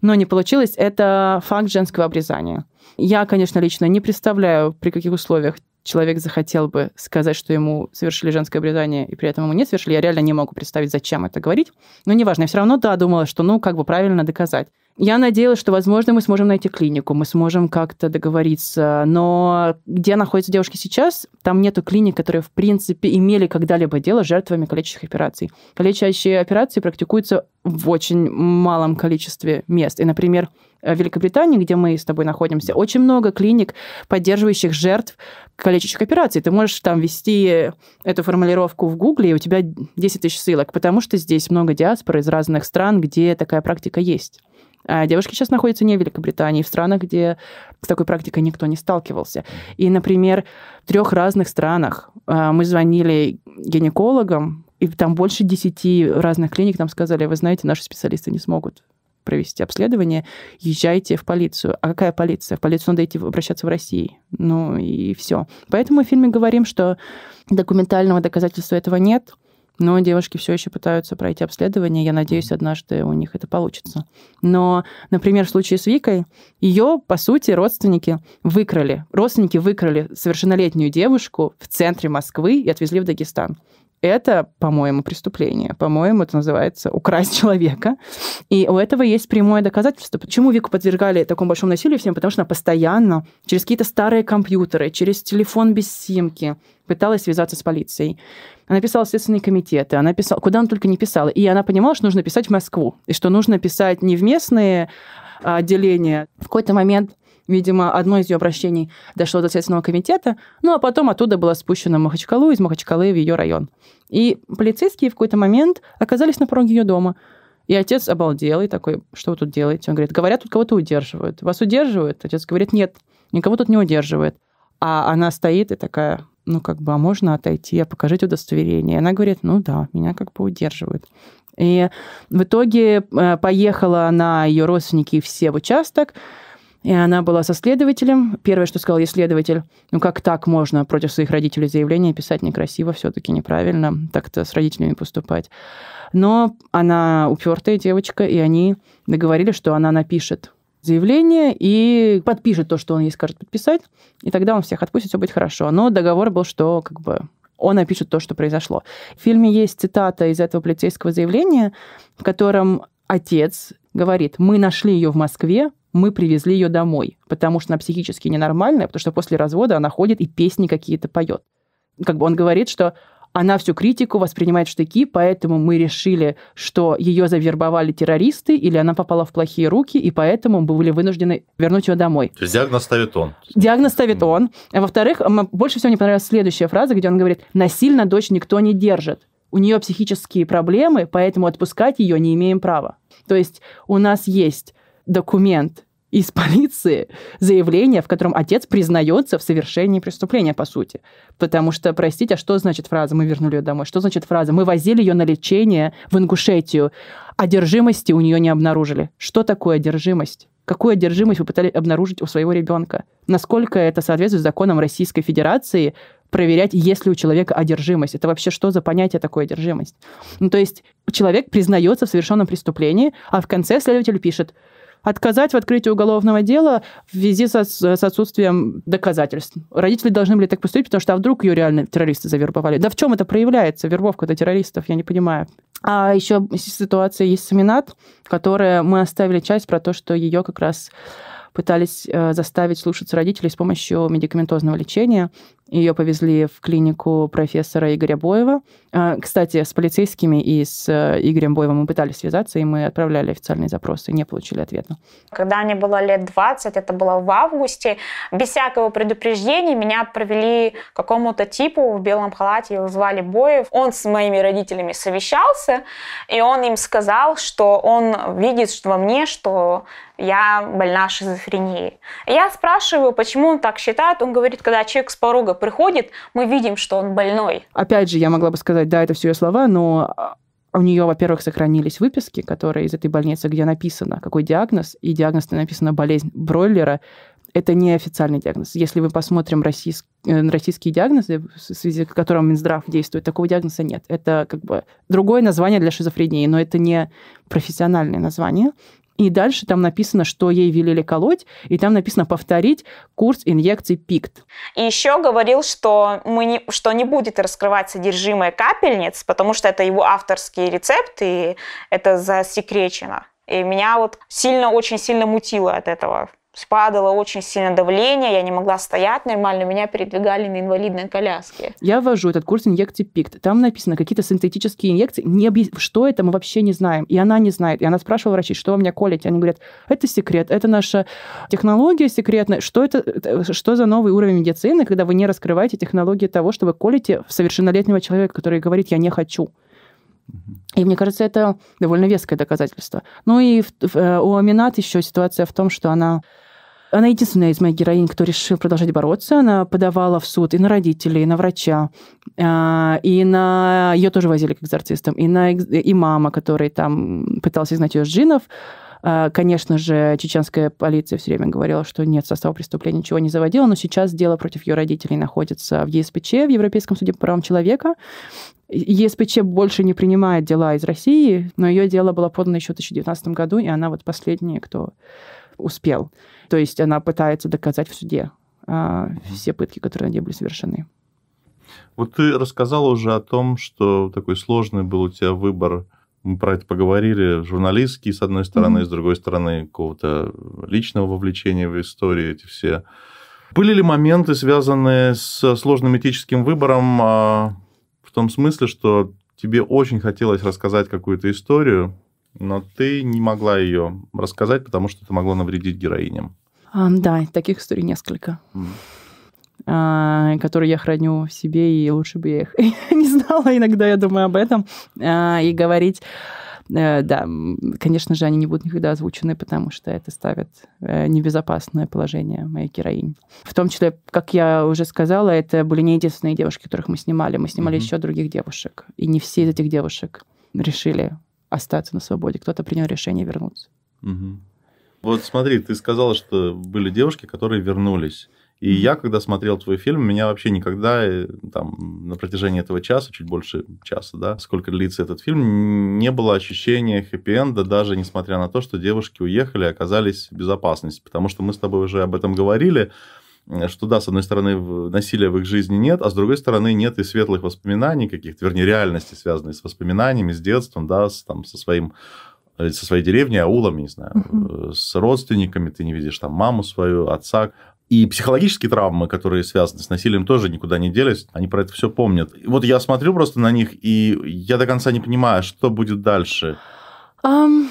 но не получилось, это факт женского обрезания. Я, конечно, лично не представляю, при каких условиях человек захотел бы сказать, что ему совершили женское обрезание, и при этом ему не совершили. Я реально не могу представить, зачем это говорить. Но неважно, я все равно, да, думала, что, ну, как бы правильно доказать. Я надеялась, что, возможно, мы сможем найти клинику, мы сможем как-то договориться. Но где находятся девушки сейчас, там нету клиник, которые, в принципе, имели когда-либо дело с жертвами калечащих операций. Калечащие операции практикуются в очень малом количестве мест. И, например, в Великобритании, где мы с тобой находимся, очень много клиник, поддерживающих жертв калечащих операций. Ты можешь там ввести эту формулировку в Гугле, и у тебя 10 тысяч ссылок, потому что здесь много диаспор из разных стран, где такая практика есть. А девушки сейчас находятся не в Великобритании, а в странах, где с такой практикой никто не сталкивался. И, например, в трех разных странах а, мы звонили гинекологам, и там больше десяти разных клиник нам сказали, вы знаете, наши специалисты не смогут провести обследование, езжайте в полицию. А какая полиция? В полицию надо идти обращаться в России. Ну и все. Поэтому в фильме говорим, что документального доказательства этого нет. Но девушки все еще пытаются пройти обследование. Я надеюсь, однажды у них это получится. Но, например, в случае с Викой, ее, по сути, родственники выкрали. Родственники выкрали совершеннолетнюю девушку в центре Москвы и отвезли в Дагестан это, по-моему, преступление. По-моему, это называется украсть человека. И у этого есть прямое доказательство. Почему Вику подвергали такому большому насилию всем? Потому что она постоянно через какие-то старые компьютеры, через телефон без симки пыталась связаться с полицией. Она писала в следственные комитеты, она писала, куда она только не писала. И она понимала, что нужно писать в Москву, и что нужно писать не в местные а, отделения. В какой-то момент Видимо, одно из ее обращений дошло до Следственного комитета, ну а потом оттуда была спущена Махачкалу, из Махачкалы в ее район. И полицейские в какой-то момент оказались на пороге ее дома. И отец обалдел и такой, что вы тут делаете? Он говорит, говорят, тут кого-то удерживают. Вас удерживают? Отец говорит, нет, никого тут не удерживает. А она стоит и такая, ну как бы, а можно отойти, а покажите удостоверение. И она говорит, ну да, меня как бы удерживают. И в итоге э, поехала она, ее родственники все в участок, и она была со следователем. Первое, что сказал ей следователь, ну как так можно против своих родителей заявление писать некрасиво, все-таки неправильно так-то с родителями поступать. Но она упертая девочка, и они договорились, что она напишет заявление и подпишет то, что он ей скажет подписать, и тогда он всех отпустит, все будет хорошо. Но договор был, что как бы он опишет то, что произошло. В фильме есть цитата из этого полицейского заявления, в котором отец говорит, мы нашли ее в Москве, мы привезли ее домой, потому что она психически ненормальная, потому что после развода она ходит и песни какие-то поет. Как бы он говорит, что она всю критику воспринимает в штыки, поэтому мы решили, что ее завербовали террористы, или она попала в плохие руки, и поэтому мы были вынуждены вернуть ее домой. То есть диагноз ставит он. Диагноз ставит он. А во-вторых, больше всего мне понравилась следующая фраза, где он говорит, насильно дочь никто не держит. У нее психические проблемы, поэтому отпускать ее не имеем права. То есть у нас есть документ из полиции заявление, в котором отец признается в совершении преступления, по сути. Потому что, простите, а что значит фраза «мы вернули ее домой»? Что значит фраза «мы возили ее на лечение в Ингушетию»? Одержимости у нее не обнаружили. Что такое одержимость? Какую одержимость вы пытались обнаружить у своего ребенка? Насколько это соответствует законам Российской Федерации проверять, есть ли у человека одержимость? Это вообще что за понятие такое одержимость? Ну, то есть человек признается в совершенном преступлении, а в конце следователь пишет – отказать в открытии уголовного дела в связи со, с отсутствием доказательств. Родители должны были так поступить, потому что а вдруг ее реально террористы завербовали. Да в чем это проявляется, вербовка до террористов, я не понимаю. А еще ситуация есть с Аминат, которая мы оставили часть про то, что ее как раз пытались э, заставить слушаться родителей с помощью медикаментозного лечения. Ее повезли в клинику профессора Игоря Боева. А, кстати, с полицейскими и с э, Игорем Боевым мы пытались связаться, и мы отправляли официальные запросы, не получили ответа. Когда мне было лет 20, это было в августе, без всякого предупреждения меня провели к какому-то типу в белом халате, его звали Боев. Он с моими родителями совещался, и он им сказал, что он видит что во мне, что я больна шизофренией. Я спрашиваю, почему он так считает. Он говорит, когда человек с порога приходит, мы видим, что он больной. Опять же, я могла бы сказать, да, это все ее слова, но а, у нее, во-первых, сохранились выписки, которые из этой больницы, где написано, какой диагноз, и диагноз написано болезнь бройлера. Это не официальный диагноз. Если мы посмотрим российск... Э, российские диагнозы, в связи с которым Минздрав действует, такого диагноза нет. Это как бы другое название для шизофрении, но это не профессиональное название. И дальше там написано, что ей велели колоть, и там написано повторить курс инъекций ПИКТ. И еще говорил, что, мы не, что не будет раскрывать содержимое капельниц, потому что это его авторский рецепт, и это засекречено. И меня вот сильно, очень сильно мутило от этого спадало очень сильно давление, я не могла стоять нормально, меня передвигали на инвалидной коляске. Я ввожу этот курс инъекции ПИКТ. Там написано какие-то синтетические инъекции. Не объяс... Что это, мы вообще не знаем. И она не знает. И она спрашивала врачей, что у меня колите. Они говорят, это секрет, это наша технология секретная. Что это, э, что за новый уровень медицины, когда вы не раскрываете технологии того, что вы колите в совершеннолетнего человека, который говорит, я не хочу. И мне кажется, это довольно веское доказательство. Ну и э, у Аминат еще ситуация в том, что она она единственная из моих героинь, кто решил продолжать бороться. Она подавала в суд и на родителей, и на врача, а, и на... Ее тоже возили к экзорцистам, и на и мама, который там пытался изгнать ее с джинов. А, конечно же, чеченская полиция все время говорила, что нет состава преступления, ничего не заводила, но сейчас дело против ее родителей находится в ЕСПЧ, в Европейском суде по правам человека. ЕСПЧ больше не принимает дела из России, но ее дело было подано еще в 2019 году, и она вот последняя, кто успел. То есть она пытается доказать в суде а, все пытки, которые на ней были совершены. Вот ты рассказала уже о том, что такой сложный был у тебя выбор. Мы про это поговорили. Журналистский, с одной стороны, mm-hmm. с другой стороны, какого-то личного вовлечения в историю, эти все. Были ли моменты, связанные с сложным этическим выбором, а, в том смысле, что тебе очень хотелось рассказать какую-то историю, но ты не могла ее рассказать, потому что это могло навредить героиням. А, да, таких историй несколько. Mm. А, которые я храню в себе, и лучше бы я их не знала. Иногда я думаю об этом. А, и говорить э, да, конечно же, они не будут никогда озвучены, потому что это ставит э, небезопасное положение моей героини. В том числе, как я уже сказала, это были не единственные девушки, которых мы снимали. Мы снимали mm-hmm. еще других девушек. И не все из этих девушек решили остаться на свободе, кто-то принял решение вернуться. Угу. Вот смотри, ты сказала, что были девушки, которые вернулись. И я, когда смотрел твой фильм, меня вообще никогда э, там, на протяжении этого часа, чуть больше часа, да, сколько длится этот фильм, не было ощущения хэппи-энда, даже несмотря на то, что девушки уехали и оказались в безопасности. Потому что мы с тобой уже об этом говорили, Э, что да, с одной стороны, насилия в их жизни нет, а с другой стороны, нет и светлых воспоминаний каких-то, вернее, реальности, связанные с воспоминаниями, с детством, да, с, там, со своим э, со своей деревней, аулом, не знаю, uh-huh. с родственниками, ты не видишь там маму свою, отца, и психологические травмы, которые связаны с насилием, тоже никуда не делись. Они про это все помнят. И вот я смотрю просто на них, и я до конца не понимаю, что будет дальше. Um,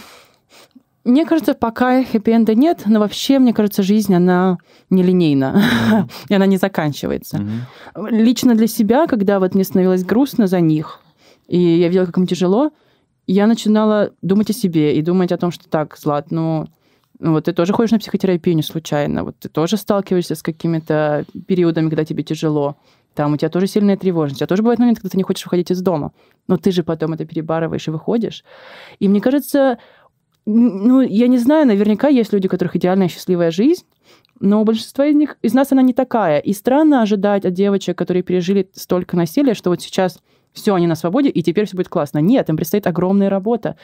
мне кажется, пока хэппи-энда нет, но вообще, мне кажется, жизнь, она нелинейна, mm и она не заканчивается. Лично для себя, когда вот мне становилось грустно за них, и я видела, как им тяжело, я начинала думать о себе и думать о том, что так, Злат, ну, ну вот ты тоже ходишь на психотерапию не случайно, вот ты тоже сталкиваешься с какими-то периодами, когда тебе тяжело, там у тебя тоже сильная тревожность, а тоже бывает момент, когда ты не хочешь выходить из дома, но ты же потом это перебарываешь и выходишь. И мне кажется, ну, я не знаю, наверняка есть люди, у которых идеальная счастливая жизнь, но у большинства из них из нас она не такая. И странно ожидать от девочек, которые пережили столько насилия, что вот сейчас все, они на свободе, и теперь все будет классно. Нет, им предстоит огромная работа.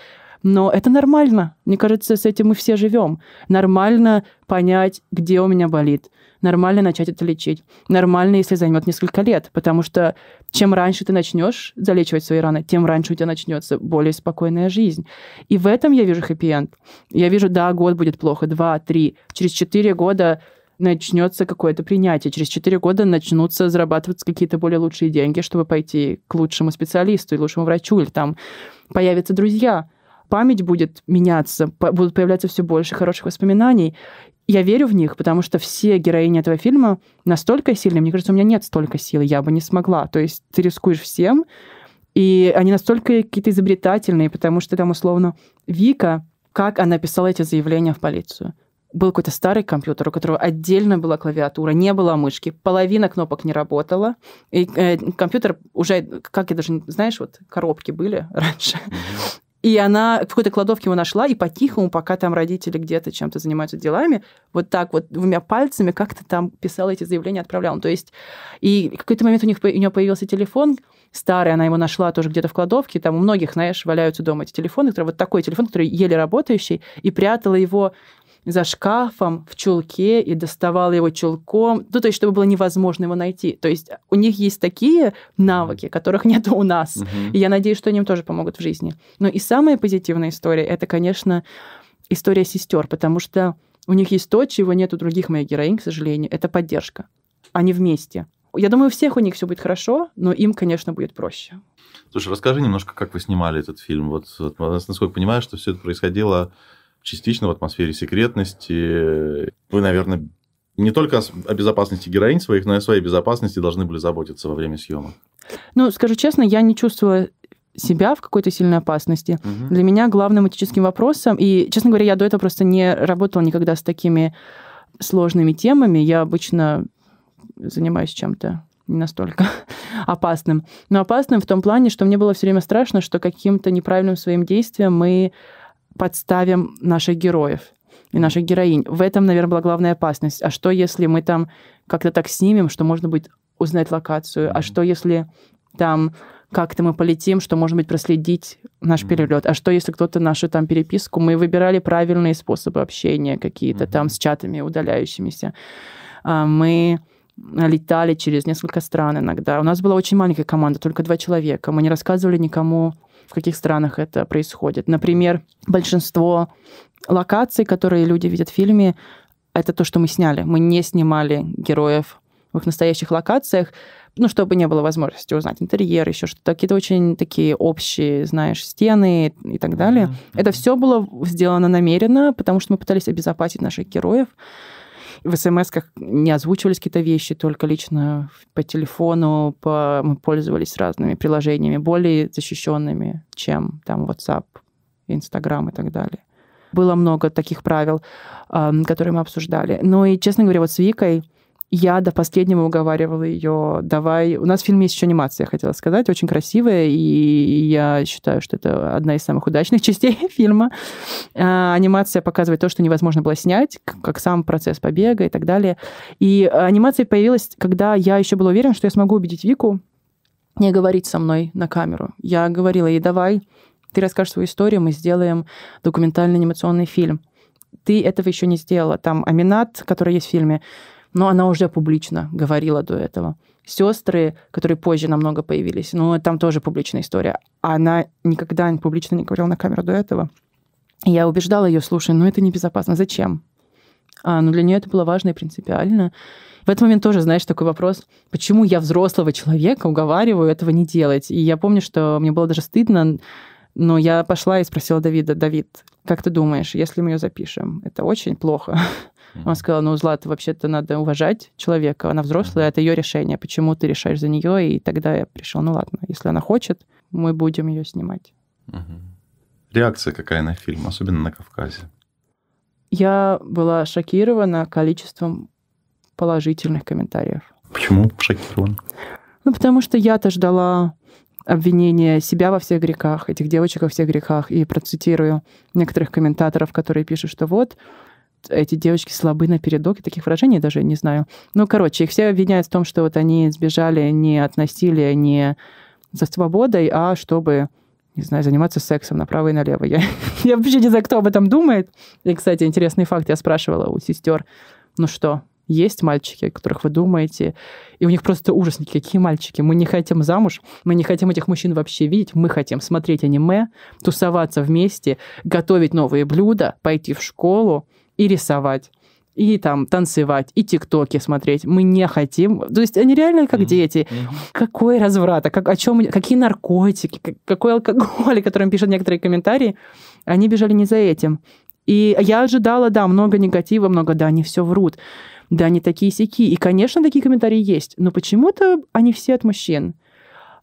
Но это нормально. Мне кажется, с этим мы все живем. Нормально понять, где у меня болит. Нормально начать это лечить. Нормально, если займет несколько лет. Потому что чем раньше ты начнешь залечивать свои раны, тем раньше у тебя начнется более спокойная жизнь. И в этом я вижу хэппи-энд. Я вижу, да, год будет плохо, два, три. Через четыре года начнется какое-то принятие. Через четыре года начнутся зарабатываться какие-то более лучшие деньги, чтобы пойти к лучшему специалисту и лучшему врачу, или там появятся друзья память будет меняться, будут появляться все больше хороших воспоминаний. Я верю в них, потому что все героини этого фильма настолько сильны. Мне кажется, у меня нет столько сил, я бы не смогла. То есть ты рискуешь всем, и они настолько какие-то изобретательные, потому что там, условно, Вика, как она писала эти заявления в полицию был какой-то старый компьютер, у которого отдельно была клавиатура, не было мышки, половина кнопок не работала. И э, компьютер уже, как я даже, знаешь, вот коробки были раньше. И она в какой-то кладовке его нашла, и по-тихому, пока там родители где-то чем-то занимаются делами, вот так вот двумя пальцами как-то там писала эти заявления, отправляла. Ну, то есть, и в какой-то момент у, них, у нее появился телефон старый, она его нашла тоже где-то в кладовке, там у многих, знаешь, валяются дома эти телефоны, которые, вот такой телефон, который еле работающий, и прятала его за шкафом в чулке и доставала его чулком, ну, то есть, чтобы было невозможно его найти. То есть у них есть такие навыки, которых нет у нас. Uh-huh. И я надеюсь, что они им тоже помогут в жизни. Но ну, и самая позитивная история, это, конечно, история сестер, потому что у них есть то, чего нет у других моих героинь, к сожалению, это поддержка. Они вместе. Я думаю, у всех у них все будет хорошо, но им, конечно, будет проще. Слушай, расскажи немножко, как вы снимали этот фильм. Вот, насколько понимаю, что все это происходило частично в атмосфере секретности. Вы, наверное, не только о безопасности героинь своих, но и о своей безопасности должны были заботиться во время съемок. Ну, скажу честно, я не чувствую себя в какой-то сильной опасности. Угу. Для меня главным этическим вопросом, и, честно говоря, я до этого просто не работала никогда с такими сложными темами. Я обычно занимаюсь чем-то не настолько опасным. Но опасным в том плане, что мне было все время страшно, что каким-то неправильным своим действием мы подставим наших героев и наших героинь. В этом, наверное, была главная опасность. А что, если мы там как-то так снимем, что можно будет узнать локацию? А что, если там как-то мы полетим, что, может быть, проследить наш перелет. А что, если кто-то нашу там переписку? Мы выбирали правильные способы общения какие-то там с чатами удаляющимися. А, мы летали через несколько стран иногда. У нас была очень маленькая команда, только два человека. Мы не рассказывали никому в каких странах это происходит. Например, большинство локаций, которые люди видят в фильме, это то, что мы сняли. Мы не снимали героев в их настоящих локациях, ну, чтобы не было возможности узнать интерьер, еще что-то, какие-то очень такие общие, знаешь, стены и так далее. Mm-hmm. Это все было сделано намеренно, потому что мы пытались обезопасить наших героев в смс не озвучивались какие-то вещи, только лично по телефону по... мы пользовались разными приложениями, более защищенными, чем там WhatsApp, Instagram и так далее. Было много таких правил, эм, которые мы обсуждали. Ну и, честно говоря, вот с Викой я до последнего уговаривала ее, давай... У нас в фильме есть еще анимация, я хотела сказать, очень красивая, и я считаю, что это одна из самых удачных частей фильма. А, анимация показывает то, что невозможно было снять, как сам процесс побега и так далее. И анимация появилась, когда я еще была уверена, что я смогу убедить Вику не говорить со мной на камеру. Я говорила ей, давай, ты расскажешь свою историю, мы сделаем документальный анимационный фильм. Ты этого еще не сделала. Там Аминат, который есть в фильме, но она уже публично говорила до этого. Сестры, которые позже намного появились, ну, там тоже публичная история. Она никогда публично не говорила на камеру до этого. Я убеждала ее, слушай, ну это небезопасно, зачем? А, ну для нее это было важно и принципиально. В этот момент тоже, знаешь, такой вопрос, почему я взрослого человека уговариваю этого не делать? И я помню, что мне было даже стыдно, но я пошла и спросила Давида, Давид, как ты думаешь, если мы ее запишем, это очень плохо. Она сказала, ну, злат вообще-то надо уважать человека, она взрослая, это ее решение, почему ты решаешь за нее? И тогда я пришел, ну, ладно, если она хочет, мы будем ее снимать. Реакция какая на фильм, особенно на Кавказе? Я была шокирована количеством положительных комментариев. Почему шокирован? Ну, потому что я-то ждала обвинения себя во всех грехах, этих девочек во всех грехах. И процитирую некоторых комментаторов, которые пишут, что вот, эти девочки слабы на передок, и таких выражений даже не знаю. Ну, короче, их все обвиняют в том, что вот они сбежали не от насилия, не за свободой, а чтобы, не знаю, заниматься сексом направо и налево. Я, я вообще не знаю, кто об этом думает. И, кстати, интересный факт, я спрашивала у сестер, ну что, есть мальчики, о которых вы думаете, и у них просто ужас, какие мальчики. Мы не хотим замуж, мы не хотим этих мужчин вообще видеть, мы хотим смотреть аниме, тусоваться вместе, готовить новые блюда, пойти в школу, и рисовать и там танцевать, и тиктоки смотреть. Мы не хотим. То есть они реально как mm-hmm. дети. Mm-hmm. Какой разврат, а как, о чем, какие наркотики, как, какой алкоголь, о котором пишут некоторые комментарии. Они бежали не за этим. И я ожидала, да, много негатива, много, да, они все врут, да, они такие сики. И, конечно, такие комментарии есть, но почему-то они все от мужчин.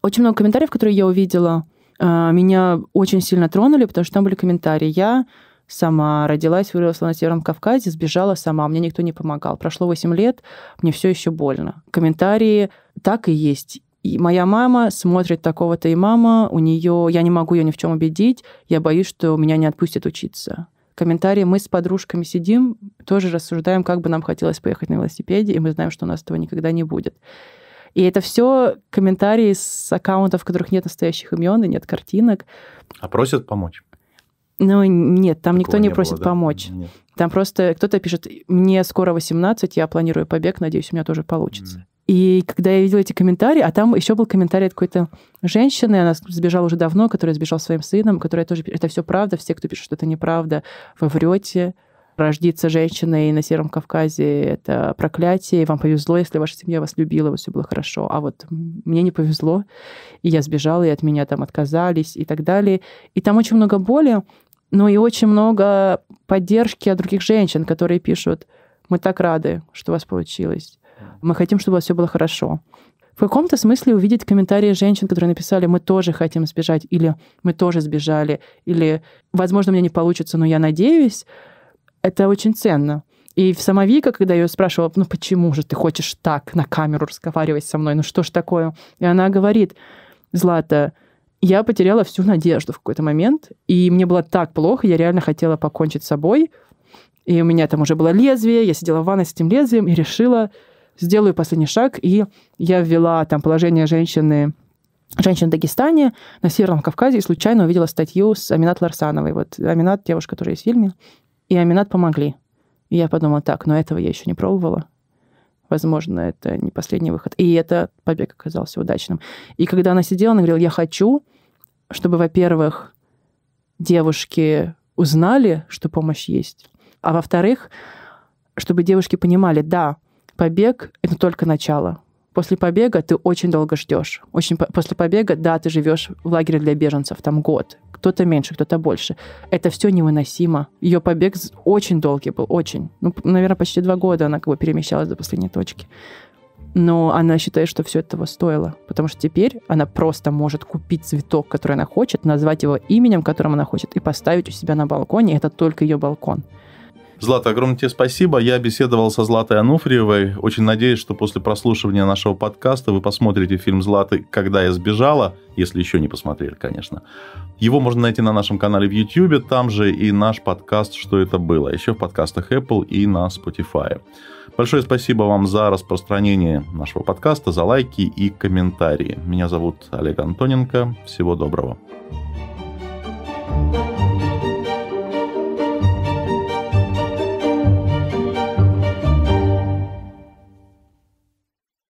Очень много комментариев, которые я увидела, а, меня очень сильно тронули, потому что там были комментарии. Я сама родилась, выросла на Северном Кавказе, сбежала сама, мне никто не помогал. Прошло 8 лет, мне все еще больно. Комментарии так и есть. И моя мама смотрит такого-то и мама, у нее я не могу ее ни в чем убедить, я боюсь, что меня не отпустят учиться. Комментарии мы с подружками сидим, тоже рассуждаем, как бы нам хотелось поехать на велосипеде, и мы знаем, что у нас этого никогда не будет. И это все комментарии с аккаунтов, в которых нет настоящих имен и нет картинок. А просят помочь? Ну, нет, там Такого никто не, не просит было, да? помочь. Нет. Там просто кто-то пишет, мне скоро 18, я планирую побег, надеюсь, у меня тоже получится. Mm. И когда я видела эти комментарии, а там еще был комментарий от какой-то женщины, она сбежала уже давно, которая сбежала своим сыном, которая тоже это все правда, все, кто пишет, что это неправда, вы врете, рождиться женщиной на Сером Кавказе — это проклятие, вам повезло, если ваша семья вас любила, вот все было хорошо, а вот мне не повезло, и я сбежала, и от меня там отказались и так далее. И там очень много боли, но ну и очень много поддержки от других женщин, которые пишут, мы так рады, что у вас получилось. Мы хотим, чтобы у вас все было хорошо. В каком-то смысле увидеть комментарии женщин, которые написали, мы тоже хотим сбежать, или мы тоже сбежали, или, возможно, мне не получится, но я надеюсь, это очень ценно. И в сама Вика, когда ее спрашивала, ну почему же ты хочешь так на камеру разговаривать со мной, ну что ж такое? И она говорит, Злата, я потеряла всю надежду в какой-то момент, и мне было так плохо, я реально хотела покончить с собой, и у меня там уже было лезвие, я сидела в ванной с этим лезвием и решила, сделаю последний шаг, и я ввела там положение женщины женщин в Дагестане, на Северном Кавказе, и случайно увидела статью с Аминат Ларсановой. Вот Аминат, девушка, которая есть в фильме, и Аминат помогли. И я подумала, так, но этого я еще не пробовала. Возможно, это не последний выход. И это побег оказался удачным. И когда она сидела, она говорила, я хочу, чтобы, во-первых, девушки узнали, что помощь есть, а во-вторых, чтобы девушки понимали, да, побег — это только начало. После побега ты очень долго ждешь. Очень по- после побега, да, ты живешь в лагере для беженцев, там год. Кто-то меньше, кто-то больше. Это все невыносимо. Ее побег очень долгий был, очень. Ну, наверное, почти два года она как бы перемещалась до последней точки но она считает, что все этого стоило, потому что теперь она просто может купить цветок, который она хочет, назвать его именем, которым она хочет, и поставить у себя на балконе. Это только ее балкон. Злата, огромное тебе спасибо. Я беседовал со Златой Ануфриевой. Очень надеюсь, что после прослушивания нашего подкаста вы посмотрите фильм «Златы. Когда я сбежала», если еще не посмотрели, конечно. Его можно найти на нашем канале в YouTube, там же и наш подкаст «Что это было», еще в подкастах Apple и на Spotify. Большое спасибо вам за распространение нашего подкаста, за лайки и комментарии. Меня зовут Олег Антоненко. Всего доброго. thank you